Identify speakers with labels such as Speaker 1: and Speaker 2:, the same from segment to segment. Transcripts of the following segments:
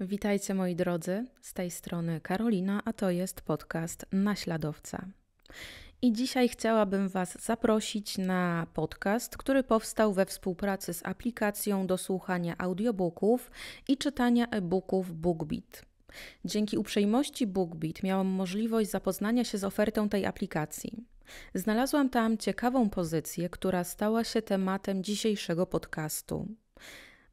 Speaker 1: Witajcie moi drodzy, z tej strony Karolina, a to jest podcast Naśladowca. I dzisiaj chciałabym Was zaprosić na podcast, który powstał we współpracy z aplikacją do słuchania audiobooków i czytania e-booków BookBeat. Dzięki uprzejmości BookBeat miałam możliwość zapoznania się z ofertą tej aplikacji. Znalazłam tam ciekawą pozycję, która stała się tematem dzisiejszego podcastu.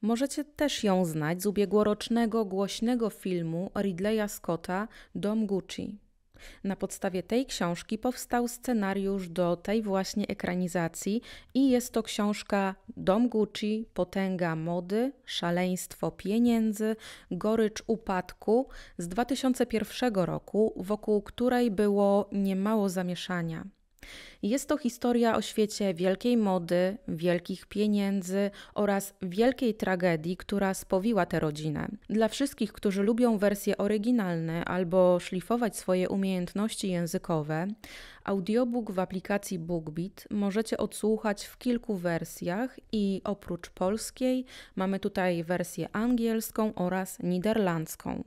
Speaker 1: Możecie też ją znać z ubiegłorocznego głośnego filmu Ridleya Scotta Dom Gucci. Na podstawie tej książki powstał scenariusz do tej właśnie ekranizacji i jest to książka Dom Gucci, potęga mody, szaleństwo pieniędzy, gorycz upadku z 2001 roku, wokół której było niemało zamieszania. Jest to historia o świecie wielkiej mody, wielkich pieniędzy oraz wielkiej tragedii, która spowiła tę rodzinę. Dla wszystkich, którzy lubią wersje oryginalne albo szlifować swoje umiejętności językowe, audiobook w aplikacji BookBeat możecie odsłuchać w kilku wersjach i oprócz polskiej mamy tutaj wersję angielską oraz niderlandzką.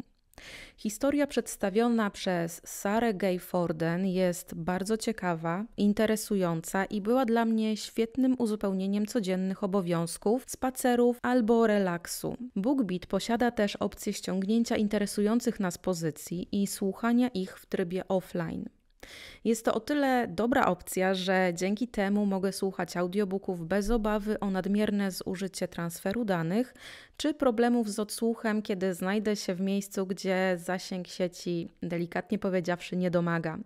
Speaker 1: Historia przedstawiona przez Sarę Gay Forden jest bardzo ciekawa, interesująca i była dla mnie świetnym uzupełnieniem codziennych obowiązków, spacerów albo relaksu. BookBeat posiada też opcję ściągnięcia interesujących nas pozycji i słuchania ich w trybie offline. Jest to o tyle dobra opcja, że dzięki temu mogę słuchać audiobooków bez obawy o nadmierne zużycie transferu danych czy problemów z odsłuchem, kiedy znajdę się w miejscu, gdzie zasięg sieci, delikatnie powiedziawszy, nie domaga.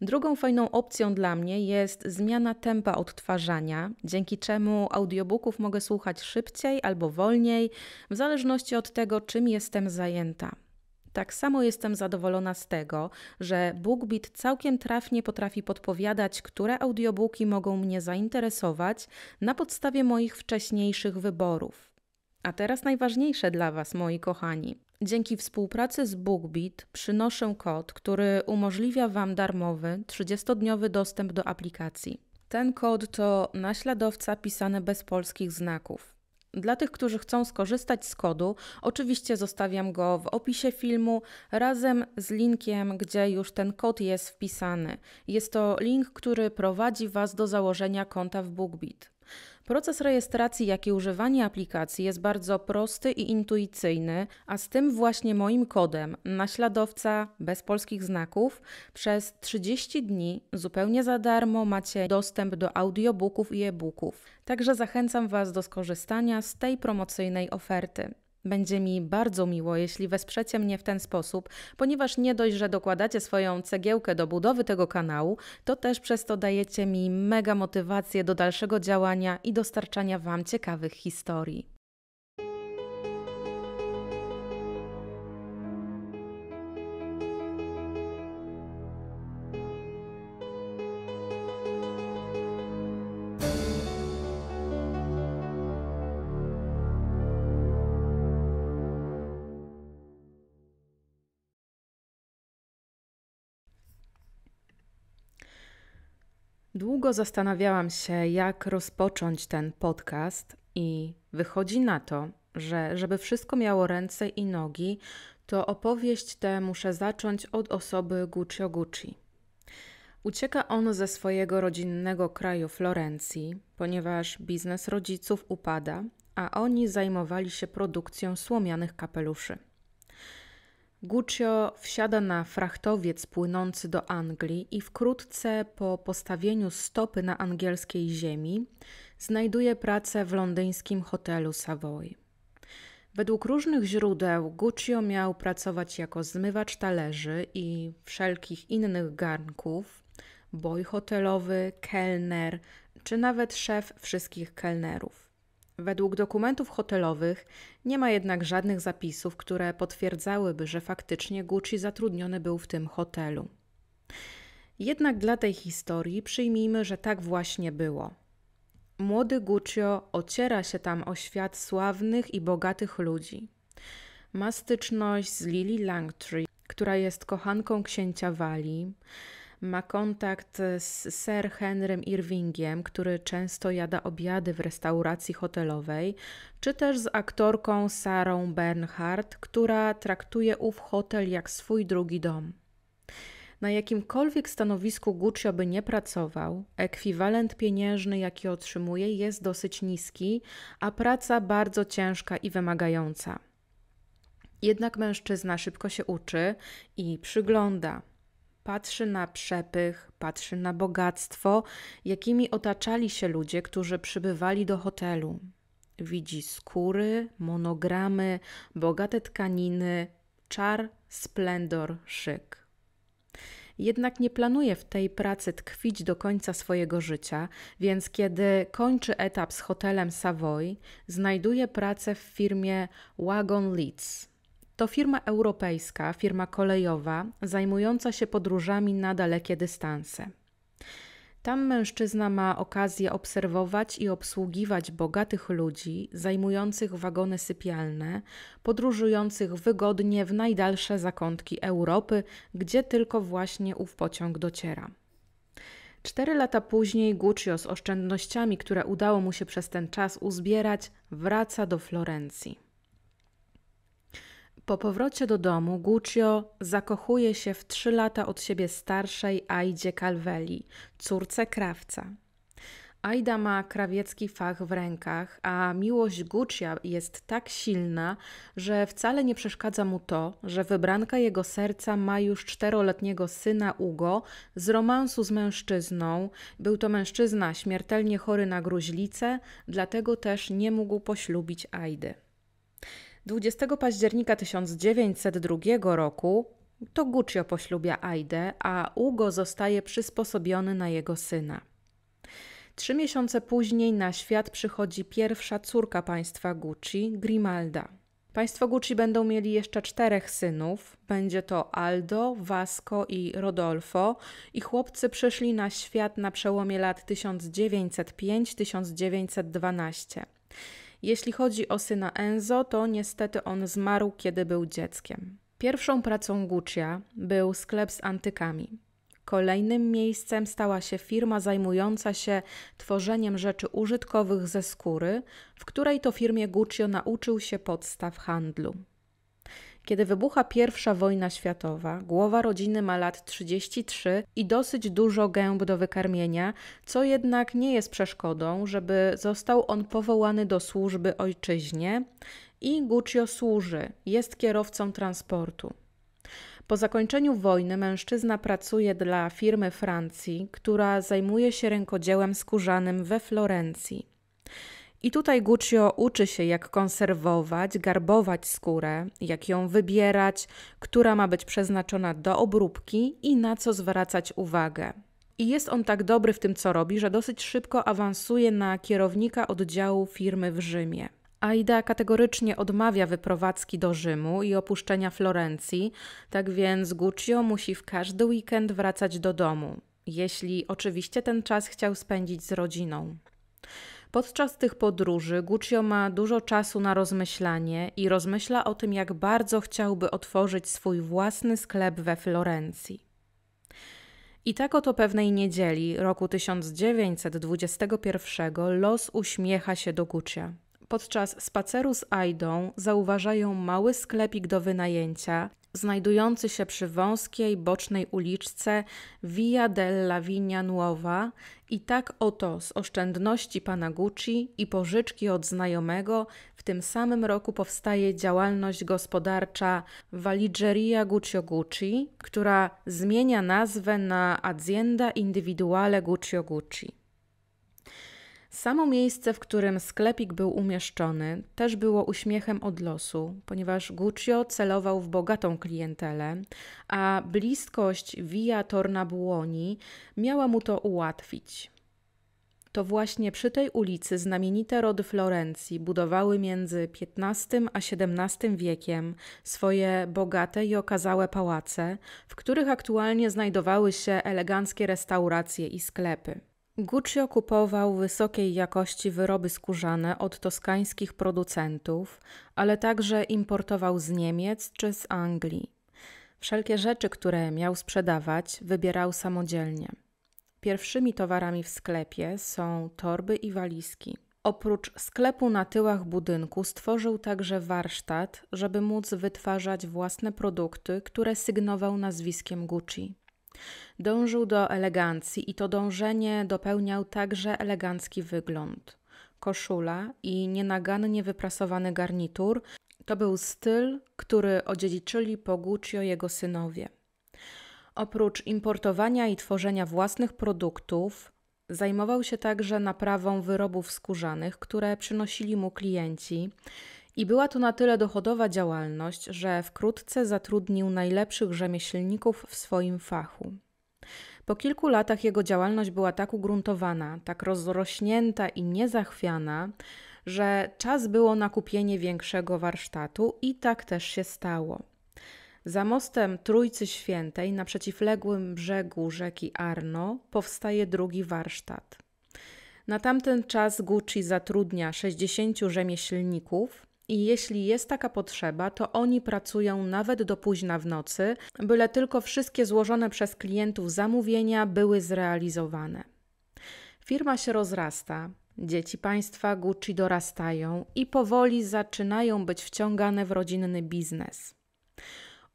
Speaker 1: Drugą fajną opcją dla mnie jest zmiana tempa odtwarzania, dzięki czemu audiobooków mogę słuchać szybciej albo wolniej, w zależności od tego, czym jestem zajęta. Tak samo jestem zadowolona z tego, że BookBeat całkiem trafnie potrafi podpowiadać, które audiobooki mogą mnie zainteresować na podstawie moich wcześniejszych wyborów. A teraz najważniejsze dla Was, moi kochani. Dzięki współpracy z BookBeat przynoszę kod, który umożliwia Wam darmowy 30-dniowy dostęp do aplikacji. Ten kod to naśladowca pisane bez polskich znaków. Dla tych, którzy chcą skorzystać z kodu, oczywiście zostawiam go w opisie filmu razem z linkiem, gdzie już ten kod jest wpisany. Jest to link, który prowadzi Was do założenia konta w BookBeat. Proces rejestracji, jak i używanie aplikacji jest bardzo prosty i intuicyjny, a z tym właśnie moim kodem naśladowca bez polskich znaków przez 30 dni zupełnie za darmo macie dostęp do audiobooków i e-booków. Także zachęcam Was do skorzystania z tej promocyjnej oferty. Będzie mi bardzo miło, jeśli wesprzecie mnie w ten sposób, ponieważ nie dość, że dokładacie swoją cegiełkę do budowy tego kanału, to też przez to dajecie mi mega motywację do dalszego działania i dostarczania Wam ciekawych historii. Długo zastanawiałam się, jak rozpocząć ten podcast, i wychodzi na to, że żeby wszystko miało ręce i nogi, to opowieść tę muszę zacząć od osoby Guccio Gucci. Ucieka on ze swojego rodzinnego kraju Florencji, ponieważ biznes rodziców upada, a oni zajmowali się produkcją słomianych kapeluszy. Guccio wsiada na frachtowiec płynący do Anglii i wkrótce po postawieniu stopy na angielskiej ziemi znajduje pracę w londyńskim hotelu Savoy. Według różnych źródeł Guccio miał pracować jako zmywacz talerzy i wszelkich innych garnków, boj hotelowy, kelner czy nawet szef wszystkich kelnerów. Według dokumentów hotelowych nie ma jednak żadnych zapisów, które potwierdzałyby, że faktycznie Gucci zatrudniony był w tym hotelu. Jednak dla tej historii przyjmijmy, że tak właśnie było. Młody Guccio ociera się tam o świat sławnych i bogatych ludzi. Ma styczność z Lily Langtree, która jest kochanką księcia Walii ma kontakt z Sir Henrym Irvingiem, który często jada obiady w restauracji hotelowej, czy też z aktorką Sarą Bernhardt, która traktuje ów hotel jak swój drugi dom. Na jakimkolwiek stanowisku Guccio by nie pracował, ekwiwalent pieniężny, jaki otrzymuje, jest dosyć niski, a praca bardzo ciężka i wymagająca. Jednak mężczyzna szybko się uczy i przygląda patrzy na przepych, patrzy na bogactwo, jakimi otaczali się ludzie, którzy przybywali do hotelu. Widzi skóry, monogramy, bogate tkaniny, czar, splendor, szyk. Jednak nie planuje w tej pracy tkwić do końca swojego życia, więc kiedy kończy etap z hotelem Savoy, znajduje pracę w firmie Wagon Leeds to firma europejska, firma kolejowa, zajmująca się podróżami na dalekie dystanse. Tam mężczyzna ma okazję obserwować i obsługiwać bogatych ludzi zajmujących wagony sypialne, podróżujących wygodnie w najdalsze zakątki Europy, gdzie tylko właśnie ów pociąg dociera. Cztery lata później Guccio z oszczędnościami, które udało mu się przez ten czas uzbierać, wraca do Florencji. Po powrocie do domu Guccio zakochuje się w trzy lata od siebie starszej Aidzie Calvelli, córce krawca. Aida ma krawiecki fach w rękach, a miłość Guccia jest tak silna, że wcale nie przeszkadza mu to, że wybranka jego serca ma już czteroletniego syna Ugo z romansu z mężczyzną. Był to mężczyzna śmiertelnie chory na gruźlicę, dlatego też nie mógł poślubić Aidy. 20 października 1902 roku to Guccio poślubia Aidę, a Ugo zostaje przysposobiony na jego syna. Trzy miesiące później na świat przychodzi pierwsza córka państwa Gucci, Grimalda. Państwo Gucci będą mieli jeszcze czterech synów. Będzie to Aldo, Vasco i Rodolfo. I chłopcy przyszli na świat na przełomie lat 1905-1912. Jeśli chodzi o syna Enzo, to niestety on zmarł, kiedy był dzieckiem. Pierwszą pracą Guccia był sklep z antykami. Kolejnym miejscem stała się firma zajmująca się tworzeniem rzeczy użytkowych ze skóry, w której to firmie Guccio nauczył się podstaw handlu. Kiedy wybucha I wojna światowa, głowa rodziny ma lat 33 i dosyć dużo gęb do wykarmienia, co jednak nie jest przeszkodą, żeby został on powołany do służby ojczyźnie i Guccio służy, jest kierowcą transportu. Po zakończeniu wojny mężczyzna pracuje dla firmy Francji, która zajmuje się rękodziełem skórzanym we Florencji. I tutaj Guccio uczy się, jak konserwować, garbować skórę, jak ją wybierać, która ma być przeznaczona do obróbki i na co zwracać uwagę. I jest on tak dobry w tym, co robi, że dosyć szybko awansuje na kierownika oddziału firmy w Rzymie. Aida kategorycznie odmawia wyprowadzki do Rzymu i opuszczenia Florencji, tak więc Guccio musi w każdy weekend wracać do domu, jeśli oczywiście ten czas chciał spędzić z rodziną. Podczas tych podróży Guccio ma dużo czasu na rozmyślanie i rozmyśla o tym, jak bardzo chciałby otworzyć swój własny sklep we Florencji. I tak oto pewnej niedzieli roku 1921 los uśmiecha się do Gucia. Podczas spaceru z Aidą zauważają mały sklepik do wynajęcia, znajdujący się przy wąskiej bocznej uliczce Via della Vigna Nuova i tak oto z oszczędności pana Gucci i pożyczki od znajomego w tym samym roku powstaje działalność gospodarcza Valigeria Guccio Gucci, która zmienia nazwę na Azienda Individuale Guccio Gucci. Samo miejsce, w którym sklepik był umieszczony, też było uśmiechem od losu, ponieważ Guccio celował w bogatą klientelę, a bliskość Via Tornabuoni miała mu to ułatwić. To właśnie przy tej ulicy znamienite rody Florencji budowały między XV a XVII wiekiem swoje bogate i okazałe pałace, w których aktualnie znajdowały się eleganckie restauracje i sklepy. Gucci okupował wysokiej jakości wyroby skórzane od toskańskich producentów, ale także importował z Niemiec czy z Anglii. Wszelkie rzeczy, które miał sprzedawać, wybierał samodzielnie. Pierwszymi towarami w sklepie są torby i walizki. Oprócz sklepu na tyłach budynku stworzył także warsztat, żeby móc wytwarzać własne produkty, które sygnował nazwiskiem Gucci. Dążył do elegancji i to dążenie dopełniał także elegancki wygląd. Koszula i nienagannie wyprasowany garnitur to był styl, który odziedziczyli po Guccio jego synowie. Oprócz importowania i tworzenia własnych produktów, zajmował się także naprawą wyrobów skórzanych, które przynosili mu klienci i była to na tyle dochodowa działalność, że wkrótce zatrudnił najlepszych rzemieślników w swoim fachu. Po kilku latach jego działalność była tak ugruntowana, tak rozrośnięta i niezachwiana, że czas było na kupienie większego warsztatu i tak też się stało. Za mostem Trójcy Świętej na przeciwległym brzegu rzeki Arno powstaje drugi warsztat. Na tamten czas Gucci zatrudnia 60 rzemieślników, i jeśli jest taka potrzeba, to oni pracują nawet do późna w nocy, byle tylko wszystkie złożone przez klientów zamówienia były zrealizowane. Firma się rozrasta, dzieci państwa Gucci dorastają i powoli zaczynają być wciągane w rodzinny biznes.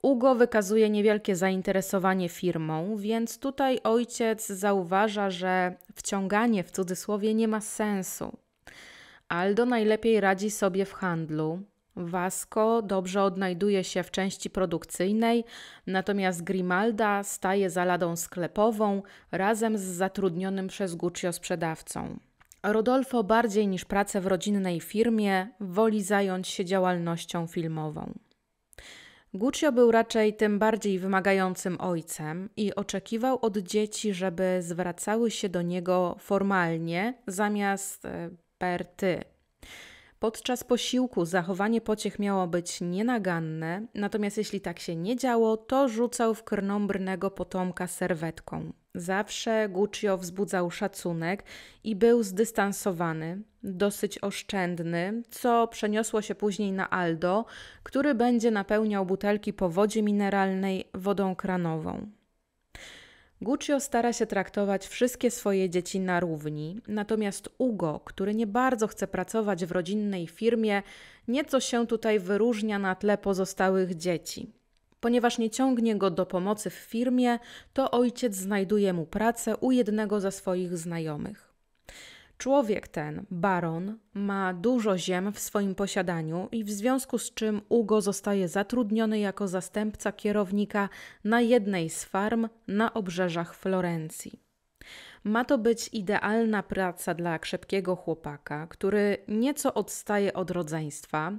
Speaker 1: Ugo wykazuje niewielkie zainteresowanie firmą, więc tutaj ojciec zauważa, że wciąganie w cudzysłowie nie ma sensu. Aldo najlepiej radzi sobie w handlu. Vasco dobrze odnajduje się w części produkcyjnej, natomiast Grimalda staje za ladą sklepową razem z zatrudnionym przez Guccio sprzedawcą. Rodolfo bardziej niż pracę w rodzinnej firmie woli zająć się działalnością filmową. Guccio był raczej tym bardziej wymagającym ojcem i oczekiwał od dzieci, żeby zwracały się do niego formalnie, zamiast e, eksperty. Podczas posiłku zachowanie pociech miało być nienaganne, natomiast jeśli tak się nie działo, to rzucał w krnąbrnego potomka serwetką. Zawsze Guccio wzbudzał szacunek i był zdystansowany, dosyć oszczędny, co przeniosło się później na Aldo, który będzie napełniał butelki po wodzie mineralnej wodą kranową. Guccio stara się traktować wszystkie swoje dzieci na równi, natomiast Ugo, który nie bardzo chce pracować w rodzinnej firmie, nieco się tutaj wyróżnia na tle pozostałych dzieci. Ponieważ nie ciągnie go do pomocy w firmie, to ojciec znajduje mu pracę u jednego ze swoich znajomych. Człowiek ten, baron, ma dużo ziem w swoim posiadaniu i w związku z czym Ugo zostaje zatrudniony jako zastępca kierownika na jednej z farm na obrzeżach Florencji. Ma to być idealna praca dla krzepkiego chłopaka, który nieco odstaje od rodzeństwa.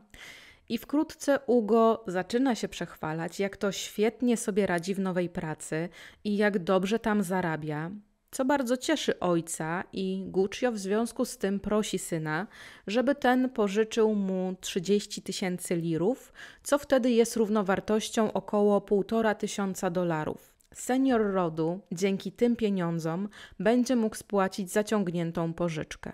Speaker 1: I wkrótce Ugo zaczyna się przechwalać, jak to świetnie sobie radzi w nowej pracy i jak dobrze tam zarabia, co bardzo cieszy ojca i Guccio w związku z tym prosi syna, żeby ten pożyczył mu 30 tysięcy lirów, co wtedy jest równowartością około 1,5 tysiąca dolarów. Senior Rodu dzięki tym pieniądzom będzie mógł spłacić zaciągniętą pożyczkę.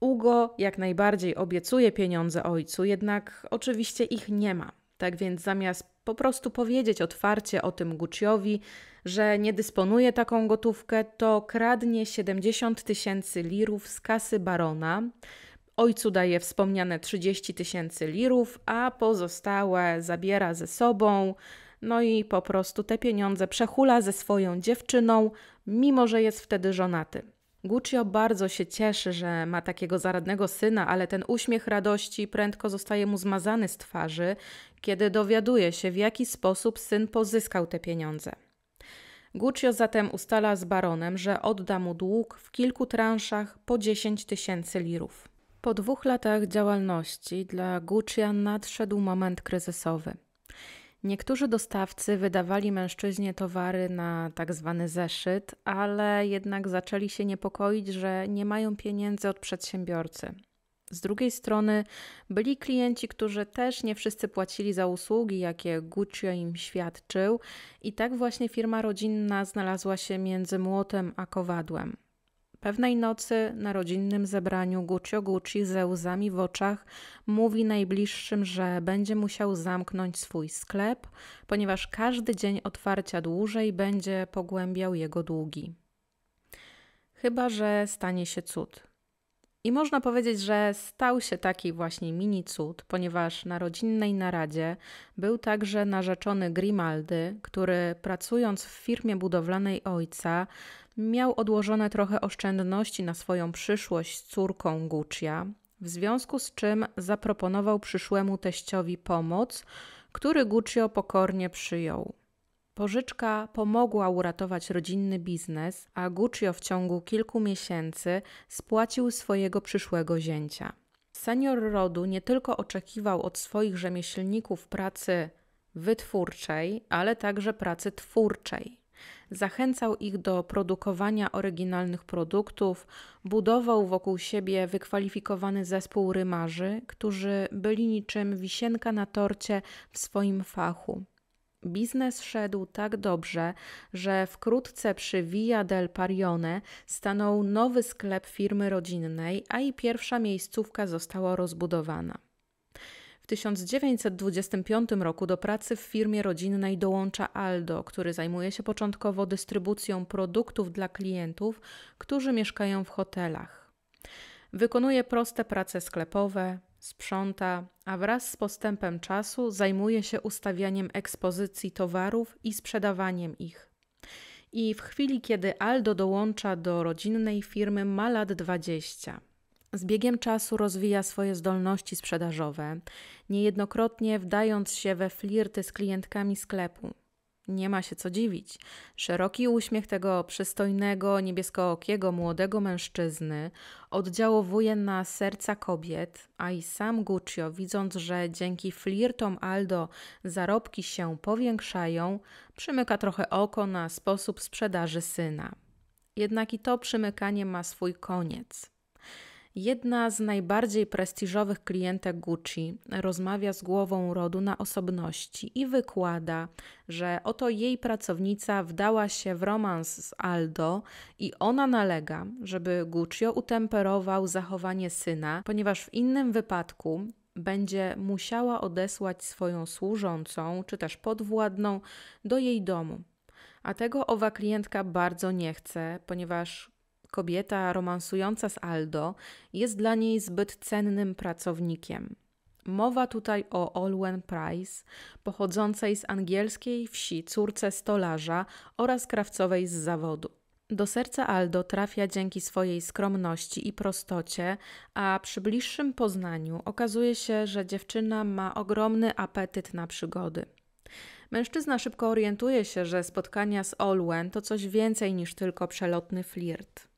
Speaker 1: Ugo jak najbardziej obiecuje pieniądze ojcu, jednak oczywiście ich nie ma. Tak więc zamiast po prostu powiedzieć otwarcie o tym Gucciowi, że nie dysponuje taką gotówkę, to kradnie 70 tysięcy lirów z kasy barona. Ojcu daje wspomniane 30 tysięcy lirów, a pozostałe zabiera ze sobą. No i po prostu te pieniądze przehula ze swoją dziewczyną, mimo że jest wtedy żonaty. Guccio bardzo się cieszy, że ma takiego zaradnego syna, ale ten uśmiech radości prędko zostaje mu zmazany z twarzy, kiedy dowiaduje się, w jaki sposób syn pozyskał te pieniądze. Guccio zatem ustala z baronem, że odda mu dług w kilku transzach po 10 tysięcy lirów. Po dwóch latach działalności dla Guccia nadszedł moment kryzysowy. Niektórzy dostawcy wydawali mężczyźnie towary na tak zwany zeszyt, ale jednak zaczęli się niepokoić, że nie mają pieniędzy od przedsiębiorcy, z drugiej strony byli klienci, którzy też nie wszyscy płacili za usługi, jakie Gucci im świadczył, i tak właśnie firma rodzinna znalazła się między młotem a kowadłem. Pewnej nocy na rodzinnym zebraniu Guccio Gucci ze łzami w oczach mówi najbliższym, że będzie musiał zamknąć swój sklep, ponieważ każdy dzień otwarcia dłużej będzie pogłębiał jego długi. Chyba, że stanie się cud. I można powiedzieć, że stał się taki właśnie mini cud, ponieważ na rodzinnej naradzie był także narzeczony Grimaldy, który pracując w firmie budowlanej ojca, miał odłożone trochę oszczędności na swoją przyszłość z córką Guccia, w związku z czym zaproponował przyszłemu teściowi pomoc, który Guccio pokornie przyjął. Pożyczka pomogła uratować rodzinny biznes, a Guccio w ciągu kilku miesięcy spłacił swojego przyszłego zięcia. Senior rodu nie tylko oczekiwał od swoich rzemieślników pracy wytwórczej, ale także pracy twórczej. Zachęcał ich do produkowania oryginalnych produktów, budował wokół siebie wykwalifikowany zespół rymarzy, którzy byli niczym wisienka na torcie w swoim fachu. Biznes szedł tak dobrze, że wkrótce przy Via del Parione stanął nowy sklep firmy rodzinnej, a i pierwsza miejscówka została rozbudowana. W 1925 roku do pracy w firmie rodzinnej dołącza Aldo, który zajmuje się początkowo dystrybucją produktów dla klientów, którzy mieszkają w hotelach. Wykonuje proste prace sklepowe, sprząta, a wraz z postępem czasu zajmuje się ustawianiem ekspozycji towarów i sprzedawaniem ich. I w chwili, kiedy Aldo dołącza do rodzinnej firmy, ma lat 20. Z biegiem czasu rozwija swoje zdolności sprzedażowe, niejednokrotnie wdając się we flirty z klientkami sklepu. Nie ma się co dziwić. Szeroki uśmiech tego przystojnego, niebieskookiego młodego mężczyzny oddziałowuje na serca kobiet, a i sam Guccio, widząc, że dzięki flirtom Aldo zarobki się powiększają, przymyka trochę oko na sposób sprzedaży syna. Jednak i to przymykanie ma swój koniec. Jedna z najbardziej prestiżowych klientek Gucci rozmawia z głową rodu na osobności i wykłada, że oto jej pracownica wdała się w romans z Aldo i ona nalega, żeby Guccio utemperował zachowanie syna, ponieważ w innym wypadku będzie musiała odesłać swoją służącą czy też podwładną do jej domu. A tego owa klientka bardzo nie chce, ponieważ kobieta romansująca z Aldo jest dla niej zbyt cennym pracownikiem. Mowa tutaj o Olwen Price, pochodzącej z angielskiej wsi córce stolarza oraz krawcowej z zawodu. Do serca Aldo trafia dzięki swojej skromności i prostocie, a przy bliższym poznaniu okazuje się, że dziewczyna ma ogromny apetyt na przygody. Mężczyzna szybko orientuje się, że spotkania z Olwen to coś więcej niż tylko przelotny flirt.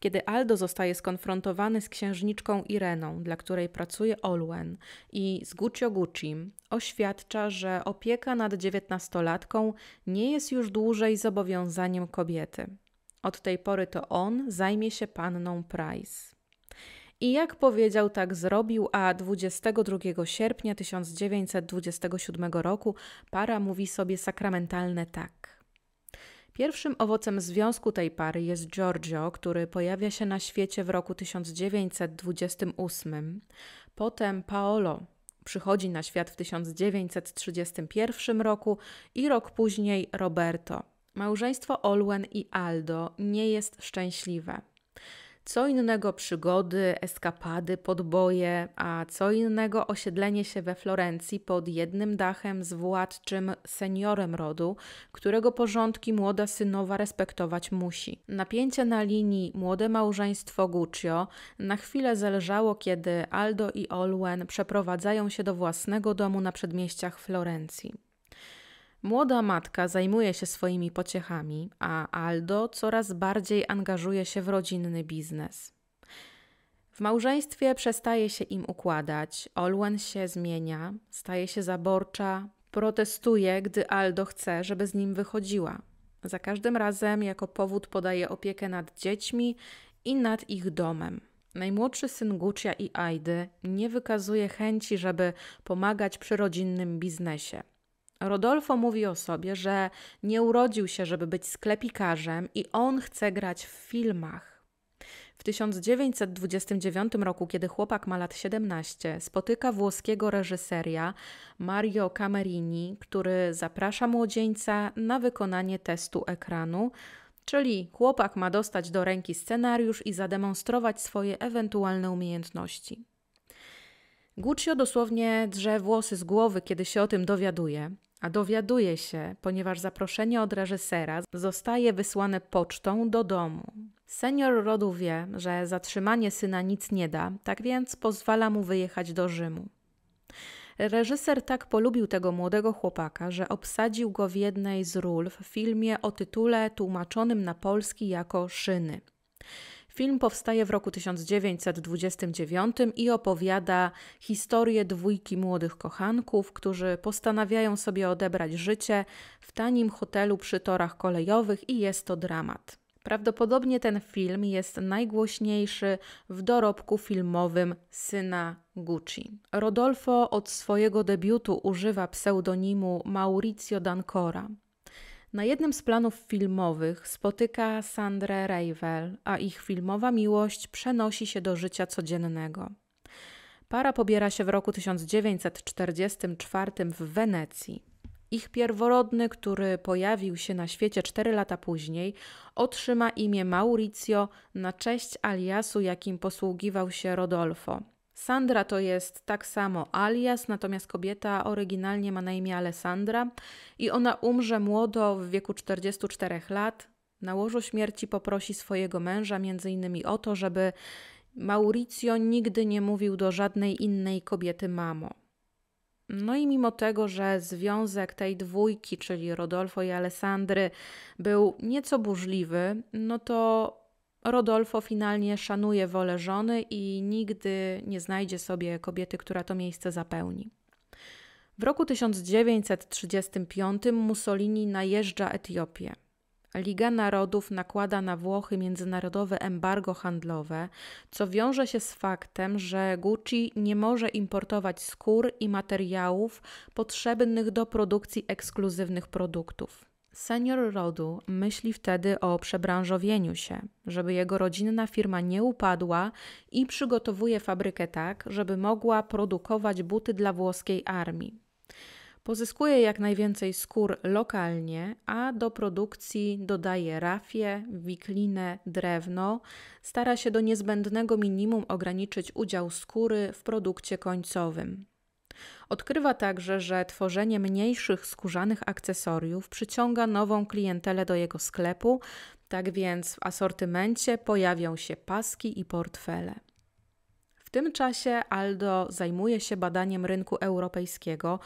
Speaker 1: Kiedy Aldo zostaje skonfrontowany z księżniczką Ireną, dla której pracuje Olwen, i z Guccio Gucci, oświadcza, że opieka nad dziewiętnastolatką nie jest już dłużej zobowiązaniem kobiety. Od tej pory to on zajmie się panną Price. I jak powiedział, tak zrobił, a 22 sierpnia 1927 roku para mówi sobie sakramentalne tak. Pierwszym owocem związku tej pary jest Giorgio, który pojawia się na świecie w roku 1928. Potem Paolo przychodzi na świat w 1931 roku i rok później Roberto. Małżeństwo Olwen i Aldo nie jest szczęśliwe. Co innego przygody, eskapady, podboje, a co innego osiedlenie się we Florencji pod jednym dachem z władczym seniorem rodu, którego porządki młoda synowa respektować musi. Napięcie na linii młode małżeństwo Guccio na chwilę zelżało, kiedy Aldo i Olwen przeprowadzają się do własnego domu na przedmieściach Florencji. Młoda matka zajmuje się swoimi pociechami, a Aldo coraz bardziej angażuje się w rodzinny biznes. W małżeństwie przestaje się im układać, Olwen się zmienia, staje się zaborcza, protestuje, gdy Aldo chce, żeby z nim wychodziła. Za każdym razem jako powód podaje opiekę nad dziećmi i nad ich domem. Najmłodszy syn Gucia i Aidy nie wykazuje chęci, żeby pomagać przy rodzinnym biznesie. Rodolfo mówi o sobie, że nie urodził się, żeby być sklepikarzem i on chce grać w filmach. W 1929 roku, kiedy chłopak ma lat 17, spotyka włoskiego reżyseria Mario Camerini, który zaprasza młodzieńca na wykonanie testu ekranu, czyli chłopak ma dostać do ręki scenariusz i zademonstrować swoje ewentualne umiejętności. Guccio dosłownie drze włosy z głowy, kiedy się o tym dowiaduje a dowiaduje się, ponieważ zaproszenie od reżysera zostaje wysłane pocztą do domu. Senior Rodu wie, że zatrzymanie syna nic nie da, tak więc pozwala mu wyjechać do Rzymu. Reżyser tak polubił tego młodego chłopaka, że obsadził go w jednej z ról w filmie o tytule tłumaczonym na polski jako Szyny. Film powstaje w roku 1929 i opowiada historię dwójki młodych kochanków, którzy postanawiają sobie odebrać życie w tanim hotelu przy torach kolejowych i jest to dramat. Prawdopodobnie ten film jest najgłośniejszy w dorobku filmowym syna Gucci. Rodolfo od swojego debiutu używa pseudonimu Maurizio D'Ancora. Na jednym z planów filmowych spotyka Sandrę Reivel, a ich filmowa miłość przenosi się do życia codziennego. Para pobiera się w roku 1944 w Wenecji. Ich pierworodny, który pojawił się na świecie 4 lata później, otrzyma imię Maurizio na cześć aliasu, jakim posługiwał się Rodolfo. Sandra to jest tak samo alias, natomiast kobieta oryginalnie ma na imię Alessandra i ona umrze młodo w wieku 44 lat. Na łożu śmierci poprosi swojego męża między innymi o to, żeby Mauricio nigdy nie mówił do żadnej innej kobiety mamo. No i mimo tego, że związek tej dwójki, czyli Rodolfo i Alessandry, był nieco burzliwy, no to Rodolfo finalnie szanuje wolę żony i nigdy nie znajdzie sobie kobiety, która to miejsce zapełni. W roku 1935 Mussolini najeżdża Etiopię. Liga Narodów nakłada na Włochy międzynarodowe embargo handlowe, co wiąże się z faktem, że Gucci nie może importować skór i materiałów potrzebnych do produkcji ekskluzywnych produktów. Senior rodu myśli wtedy o przebranżowieniu się, żeby jego rodzinna firma nie upadła i przygotowuje fabrykę tak, żeby mogła produkować buty dla włoskiej armii. Pozyskuje jak najwięcej skór lokalnie, a do produkcji dodaje rafie, wiklinę, drewno. Stara się do niezbędnego minimum ograniczyć udział skóry w produkcie końcowym. Odkrywa także, że tworzenie mniejszych skórzanych akcesoriów przyciąga nową klientelę do jego sklepu, tak więc w asortymencie pojawią się paski i portfele. W tym czasie Aldo zajmuje się badaniem rynku europejskiego.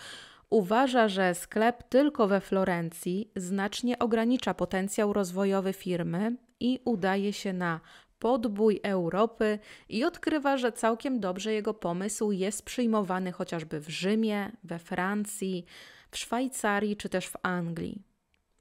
Speaker 1: Uważa, że sklep tylko we Florencji znacznie ogranicza potencjał rozwojowy firmy i udaje się na podbój Europy i odkrywa, że całkiem dobrze jego pomysł jest przyjmowany chociażby w Rzymie, we Francji, w Szwajcarii czy też w Anglii.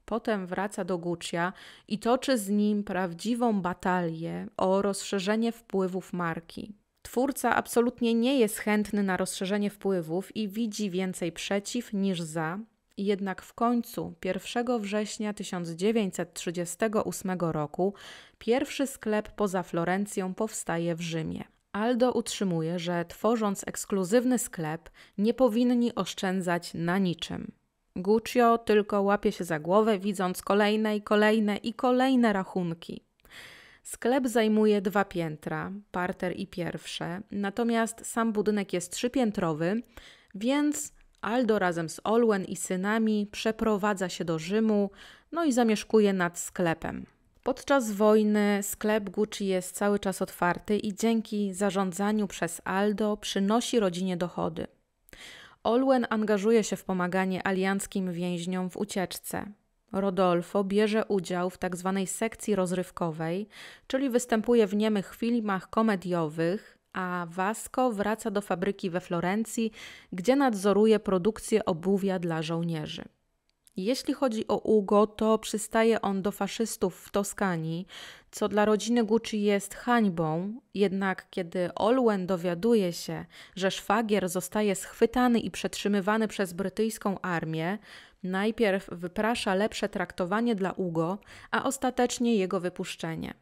Speaker 1: Potem wraca do Guccia i toczy z nim prawdziwą batalię o rozszerzenie wpływów marki. Twórca absolutnie nie jest chętny na rozszerzenie wpływów i widzi więcej przeciw niż za, jednak w końcu 1 września 1938 roku pierwszy sklep poza Florencją powstaje w Rzymie. Aldo utrzymuje, że tworząc ekskluzywny sklep, nie powinni oszczędzać na niczym. Guccio tylko łapie się za głowę, widząc kolejne i kolejne i kolejne rachunki. Sklep zajmuje dwa piętra, parter i pierwsze, natomiast sam budynek jest trzypiętrowy, więc Aldo razem z Olwen i synami przeprowadza się do Rzymu, no i zamieszkuje nad sklepem. Podczas wojny sklep Gucci jest cały czas otwarty i dzięki zarządzaniu przez Aldo przynosi rodzinie dochody. Olwen angażuje się w pomaganie alianckim więźniom w ucieczce. Rodolfo bierze udział w tzw. Tak sekcji rozrywkowej, czyli występuje w niemych filmach komediowych, a Vasco wraca do fabryki we Florencji, gdzie nadzoruje produkcję obuwia dla żołnierzy. Jeśli chodzi o Ugo, to przystaje on do faszystów w Toskanii, co dla rodziny Gucci jest hańbą. Jednak kiedy Olwen dowiaduje się, że szwagier zostaje schwytany i przetrzymywany przez brytyjską armię, najpierw wyprasza lepsze traktowanie dla Ugo, a ostatecznie jego wypuszczenie.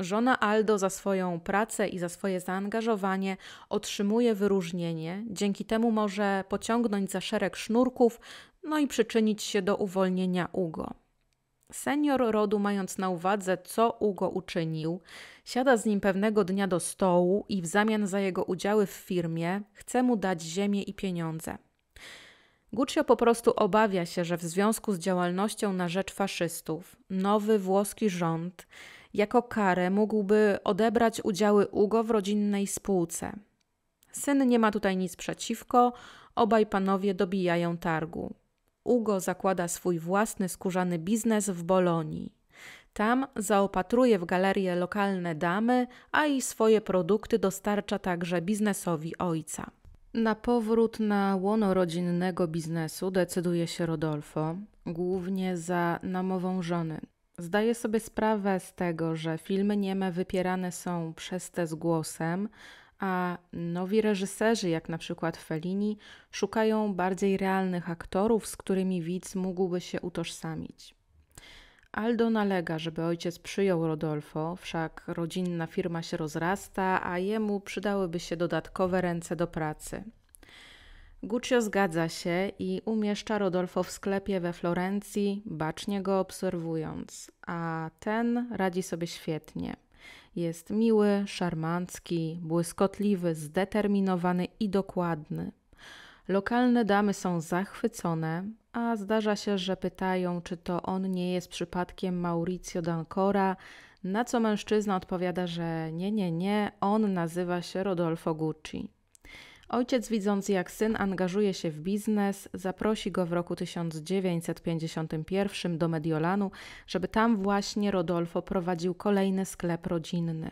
Speaker 1: Żona Aldo za swoją pracę i za swoje zaangażowanie otrzymuje wyróżnienie, dzięki temu może pociągnąć za szereg sznurków, no i przyczynić się do uwolnienia Ugo. Senior rodu, mając na uwadze, co Ugo uczynił, siada z nim pewnego dnia do stołu i w zamian za jego udziały w firmie chce mu dać ziemię i pieniądze. Guccio po prostu obawia się, że w związku z działalnością na rzecz faszystów nowy włoski rząd jako karę mógłby odebrać udziały Ugo w rodzinnej spółce. Syn nie ma tutaj nic przeciwko, obaj panowie dobijają targu. Ugo zakłada swój własny skórzany biznes w Bolonii. Tam zaopatruje w galerie lokalne damy, a i swoje produkty dostarcza także biznesowi ojca. Na powrót na łono rodzinnego biznesu decyduje się Rodolfo, głównie za namową żony. Zdaję sobie sprawę z tego, że filmy nieme wypierane są przez te z głosem, a nowi reżyserzy, jak na przykład Fellini, szukają bardziej realnych aktorów, z którymi widz mógłby się utożsamić. Aldo nalega, żeby ojciec przyjął Rodolfo, wszak rodzinna firma się rozrasta, a jemu przydałyby się dodatkowe ręce do pracy. Guccio zgadza się i umieszcza Rodolfo w sklepie we Florencji, bacznie go obserwując, a ten radzi sobie świetnie. Jest miły, szarmancki, błyskotliwy, zdeterminowany i dokładny. Lokalne damy są zachwycone, a zdarza się, że pytają, czy to on nie jest przypadkiem Maurizio D'Ancora, na co mężczyzna odpowiada, że nie, nie, nie, on nazywa się Rodolfo Gucci. Ojciec, widząc jak syn angażuje się w biznes, zaprosi go w roku 1951 do Mediolanu, żeby tam właśnie Rodolfo prowadził kolejny sklep rodzinny.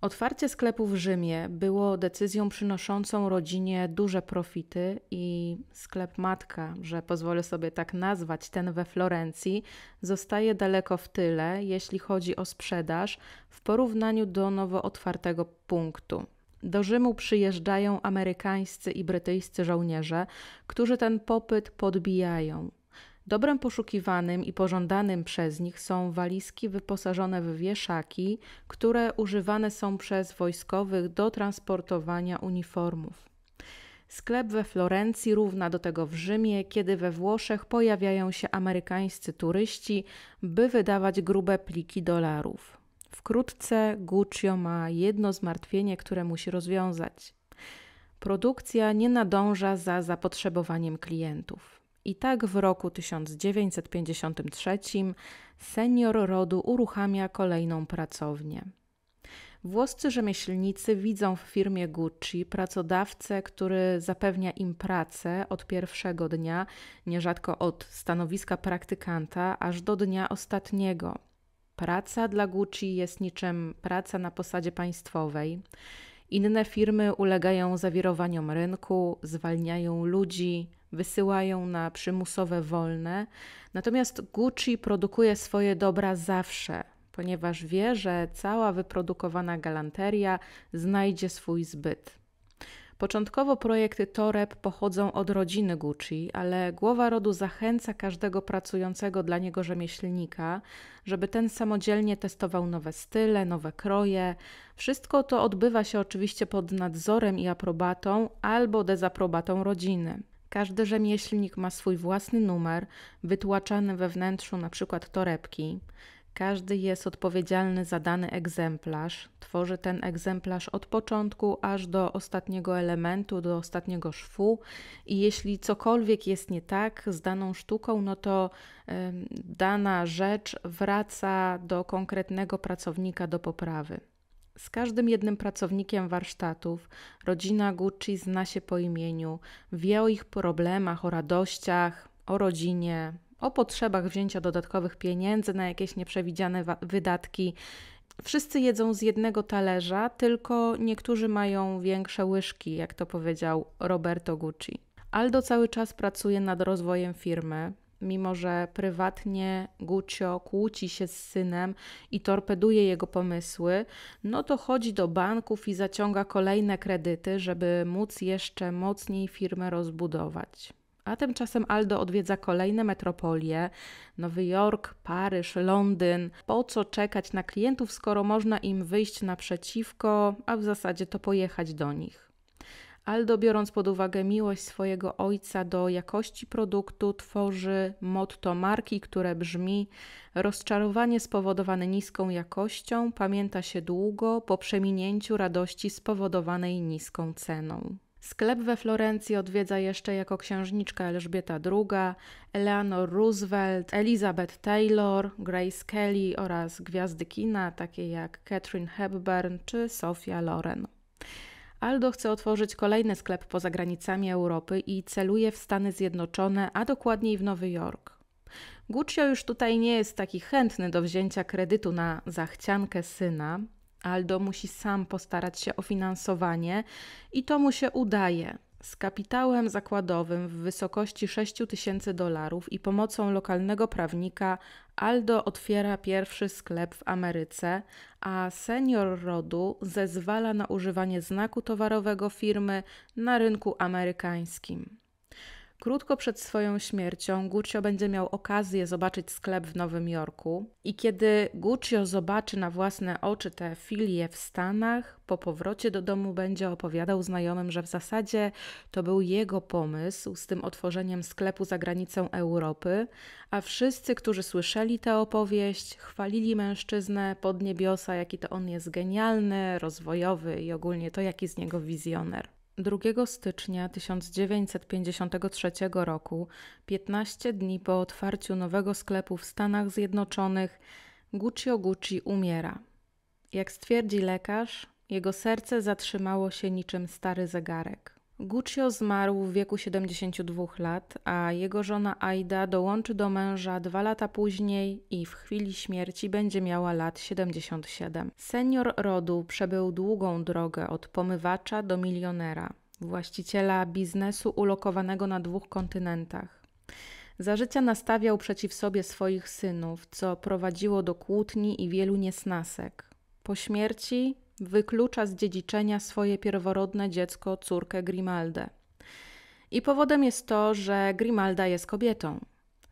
Speaker 1: Otwarcie sklepu w Rzymie było decyzją przynoszącą rodzinie duże profity i sklep matka, że pozwolę sobie tak nazwać ten we Florencji, zostaje daleko w tyle, jeśli chodzi o sprzedaż w porównaniu do nowo otwartego punktu. Do Rzymu przyjeżdżają amerykańscy i brytyjscy żołnierze, którzy ten popyt podbijają. Dobrem poszukiwanym i pożądanym przez nich są walizki wyposażone w wieszaki, które używane są przez wojskowych do transportowania uniformów. Sklep we Florencji równa do tego w Rzymie, kiedy we Włoszech pojawiają się amerykańscy turyści, by wydawać grube pliki dolarów. Wkrótce Guccio ma jedno zmartwienie, które musi rozwiązać. Produkcja nie nadąża za zapotrzebowaniem klientów. I tak w roku 1953 senior rodu uruchamia kolejną pracownię. Włoscy rzemieślnicy widzą w firmie Gucci pracodawcę, który zapewnia im pracę od pierwszego dnia, nierzadko od stanowiska praktykanta, aż do dnia ostatniego. Praca dla Gucci jest niczym praca na posadzie państwowej. Inne firmy ulegają zawirowaniom rynku, zwalniają ludzi, wysyłają na przymusowe wolne. Natomiast Gucci produkuje swoje dobra zawsze, ponieważ wie, że cała wyprodukowana galanteria znajdzie swój zbyt. Początkowo projekty toreb pochodzą od rodziny Gucci, ale głowa rodu zachęca każdego pracującego dla niego rzemieślnika, żeby ten samodzielnie testował nowe style, nowe kroje. Wszystko to odbywa się oczywiście pod nadzorem i aprobatą albo dezaprobatą rodziny. Każdy rzemieślnik ma swój własny numer, wytłaczany we wnętrzu np. torebki. Każdy jest odpowiedzialny za dany egzemplarz. Tworzy ten egzemplarz od początku aż do ostatniego elementu, do ostatniego szwu. I jeśli cokolwiek jest nie tak z daną sztuką, no to y, dana rzecz wraca do konkretnego pracownika do poprawy. Z każdym jednym pracownikiem warsztatów rodzina Gucci zna się po imieniu, wie o ich problemach, o radościach, o rodzinie, o potrzebach wzięcia dodatkowych pieniędzy na jakieś nieprzewidziane wydatki. Wszyscy jedzą z jednego talerza, tylko niektórzy mają większe łyżki, jak to powiedział Roberto Gucci. Aldo cały czas pracuje nad rozwojem firmy, mimo że prywatnie Gucio kłóci się z synem i torpeduje jego pomysły, no to chodzi do banków i zaciąga kolejne kredyty, żeby móc jeszcze mocniej firmę rozbudować. A tymczasem Aldo odwiedza kolejne metropolie: Nowy Jork, Paryż, Londyn. Po co czekać na klientów, skoro można im wyjść naprzeciwko, a w zasadzie to pojechać do nich? Aldo, biorąc pod uwagę miłość swojego ojca do jakości produktu, tworzy motto marki, które brzmi: Rozczarowanie spowodowane niską jakością pamięta się długo po przeminięciu radości spowodowanej niską ceną. Sklep we Florencji odwiedza jeszcze jako księżniczka Elżbieta II, Eleanor Roosevelt, Elizabeth Taylor, Grace Kelly oraz gwiazdy kina takie jak Catherine Hepburn czy Sophia Loren. Aldo chce otworzyć kolejny sklep poza granicami Europy i celuje w Stany Zjednoczone, a dokładniej w Nowy Jork. Guccio już tutaj nie jest taki chętny do wzięcia kredytu na zachciankę syna, Aldo musi sam postarać się o finansowanie i to mu się udaje. Z kapitałem zakładowym w wysokości 6 tysięcy dolarów i pomocą lokalnego prawnika Aldo otwiera pierwszy sklep w Ameryce, a senior Rodu zezwala na używanie znaku towarowego firmy na rynku amerykańskim. Krótko przed swoją śmiercią Guccio będzie miał okazję zobaczyć sklep w Nowym Jorku i kiedy Guccio zobaczy na własne oczy te filie w Stanach, po powrocie do domu będzie opowiadał znajomym, że w zasadzie to był jego pomysł z tym otworzeniem sklepu za granicą Europy, a wszyscy, którzy słyszeli tę opowieść, chwalili mężczyznę pod niebiosa, jaki to on jest genialny, rozwojowy i ogólnie to, jaki z niego wizjoner. 2 stycznia 1953 roku, 15 dni po otwarciu nowego sklepu w Stanach Zjednoczonych, Guccio Gucci umiera. Jak stwierdzi lekarz, jego serce zatrzymało się niczym stary zegarek. Guccio zmarł w wieku 72 lat, a jego żona Aida dołączy do męża dwa lata później i w chwili śmierci będzie miała lat 77. Senior rodu przebył długą drogę od pomywacza do milionera, właściciela biznesu ulokowanego na dwóch kontynentach. Za życia nastawiał przeciw sobie swoich synów, co prowadziło do kłótni i wielu niesnasek. Po śmierci wyklucza z dziedziczenia swoje pierworodne dziecko, córkę Grimaldę. I powodem jest to, że Grimalda jest kobietą.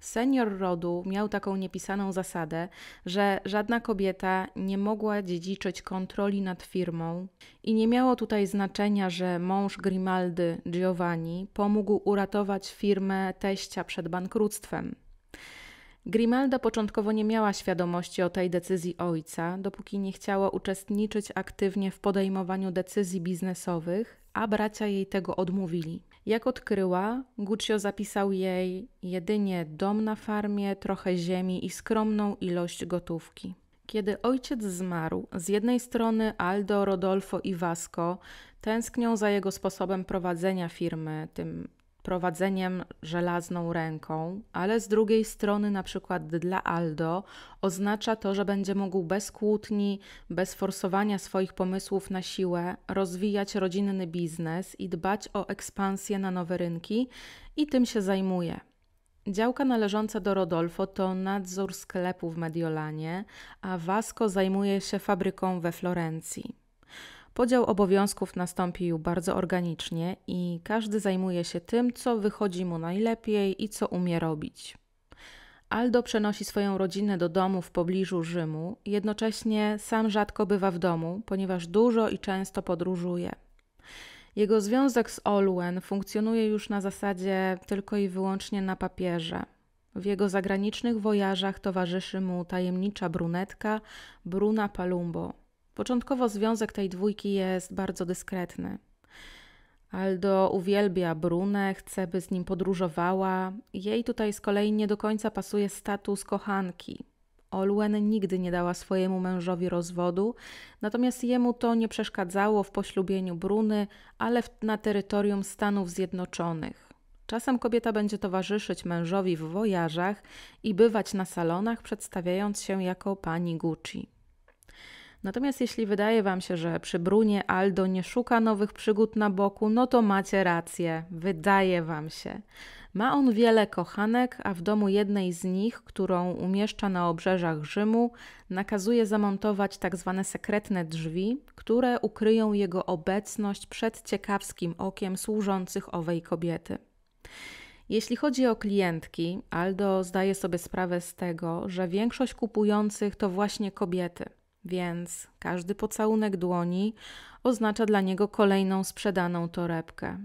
Speaker 1: Senior rodu miał taką niepisaną zasadę, że żadna kobieta nie mogła dziedziczyć kontroli nad firmą i nie miało tutaj znaczenia, że mąż Grimaldy, Giovanni, pomógł uratować firmę teścia przed bankructwem. Grimalda początkowo nie miała świadomości o tej decyzji ojca, dopóki nie chciała uczestniczyć aktywnie w podejmowaniu decyzji biznesowych, a bracia jej tego odmówili. Jak odkryła, Guccio zapisał jej jedynie dom na farmie, trochę ziemi i skromną ilość gotówki. Kiedy ojciec zmarł, z jednej strony Aldo, Rodolfo i Vasco tęsknią za jego sposobem prowadzenia firmy, tym prowadzeniem żelazną ręką, ale z drugiej strony, na przykład dla Aldo, oznacza to, że będzie mógł bez kłótni, bez forsowania swoich pomysłów na siłę rozwijać rodzinny biznes i dbać o ekspansję na nowe rynki, i tym się zajmuje. Działka należąca do Rodolfo to nadzór sklepu w Mediolanie, a Vasco zajmuje się fabryką we Florencji. Podział obowiązków nastąpił bardzo organicznie i każdy zajmuje się tym, co wychodzi mu najlepiej i co umie robić. Aldo przenosi swoją rodzinę do domu w pobliżu Rzymu, jednocześnie sam rzadko bywa w domu, ponieważ dużo i często podróżuje. Jego związek z Olwen funkcjonuje już na zasadzie tylko i wyłącznie na papierze. W jego zagranicznych wojażach towarzyszy mu tajemnicza brunetka Bruna Palumbo. Początkowo związek tej dwójki jest bardzo dyskretny. Aldo uwielbia Brunę, chce, by z nim podróżowała. Jej tutaj z kolei nie do końca pasuje status kochanki. Olwen nigdy nie dała swojemu mężowi rozwodu, natomiast jemu to nie przeszkadzało w poślubieniu Bruny, ale w, na terytorium Stanów Zjednoczonych. Czasem kobieta będzie towarzyszyć mężowi w wojażach i bywać na salonach, przedstawiając się jako pani Gucci. Natomiast jeśli wydaje Wam się, że przy Brunie Aldo nie szuka nowych przygód na boku, no to macie rację, wydaje Wam się. Ma on wiele kochanek, a w domu jednej z nich, którą umieszcza na obrzeżach Rzymu, nakazuje zamontować tak zwane sekretne drzwi, które ukryją jego obecność przed ciekawskim okiem służących owej kobiety. Jeśli chodzi o klientki, Aldo zdaje sobie sprawę z tego, że większość kupujących to właśnie kobiety – więc każdy pocałunek dłoni oznacza dla niego kolejną sprzedaną torebkę.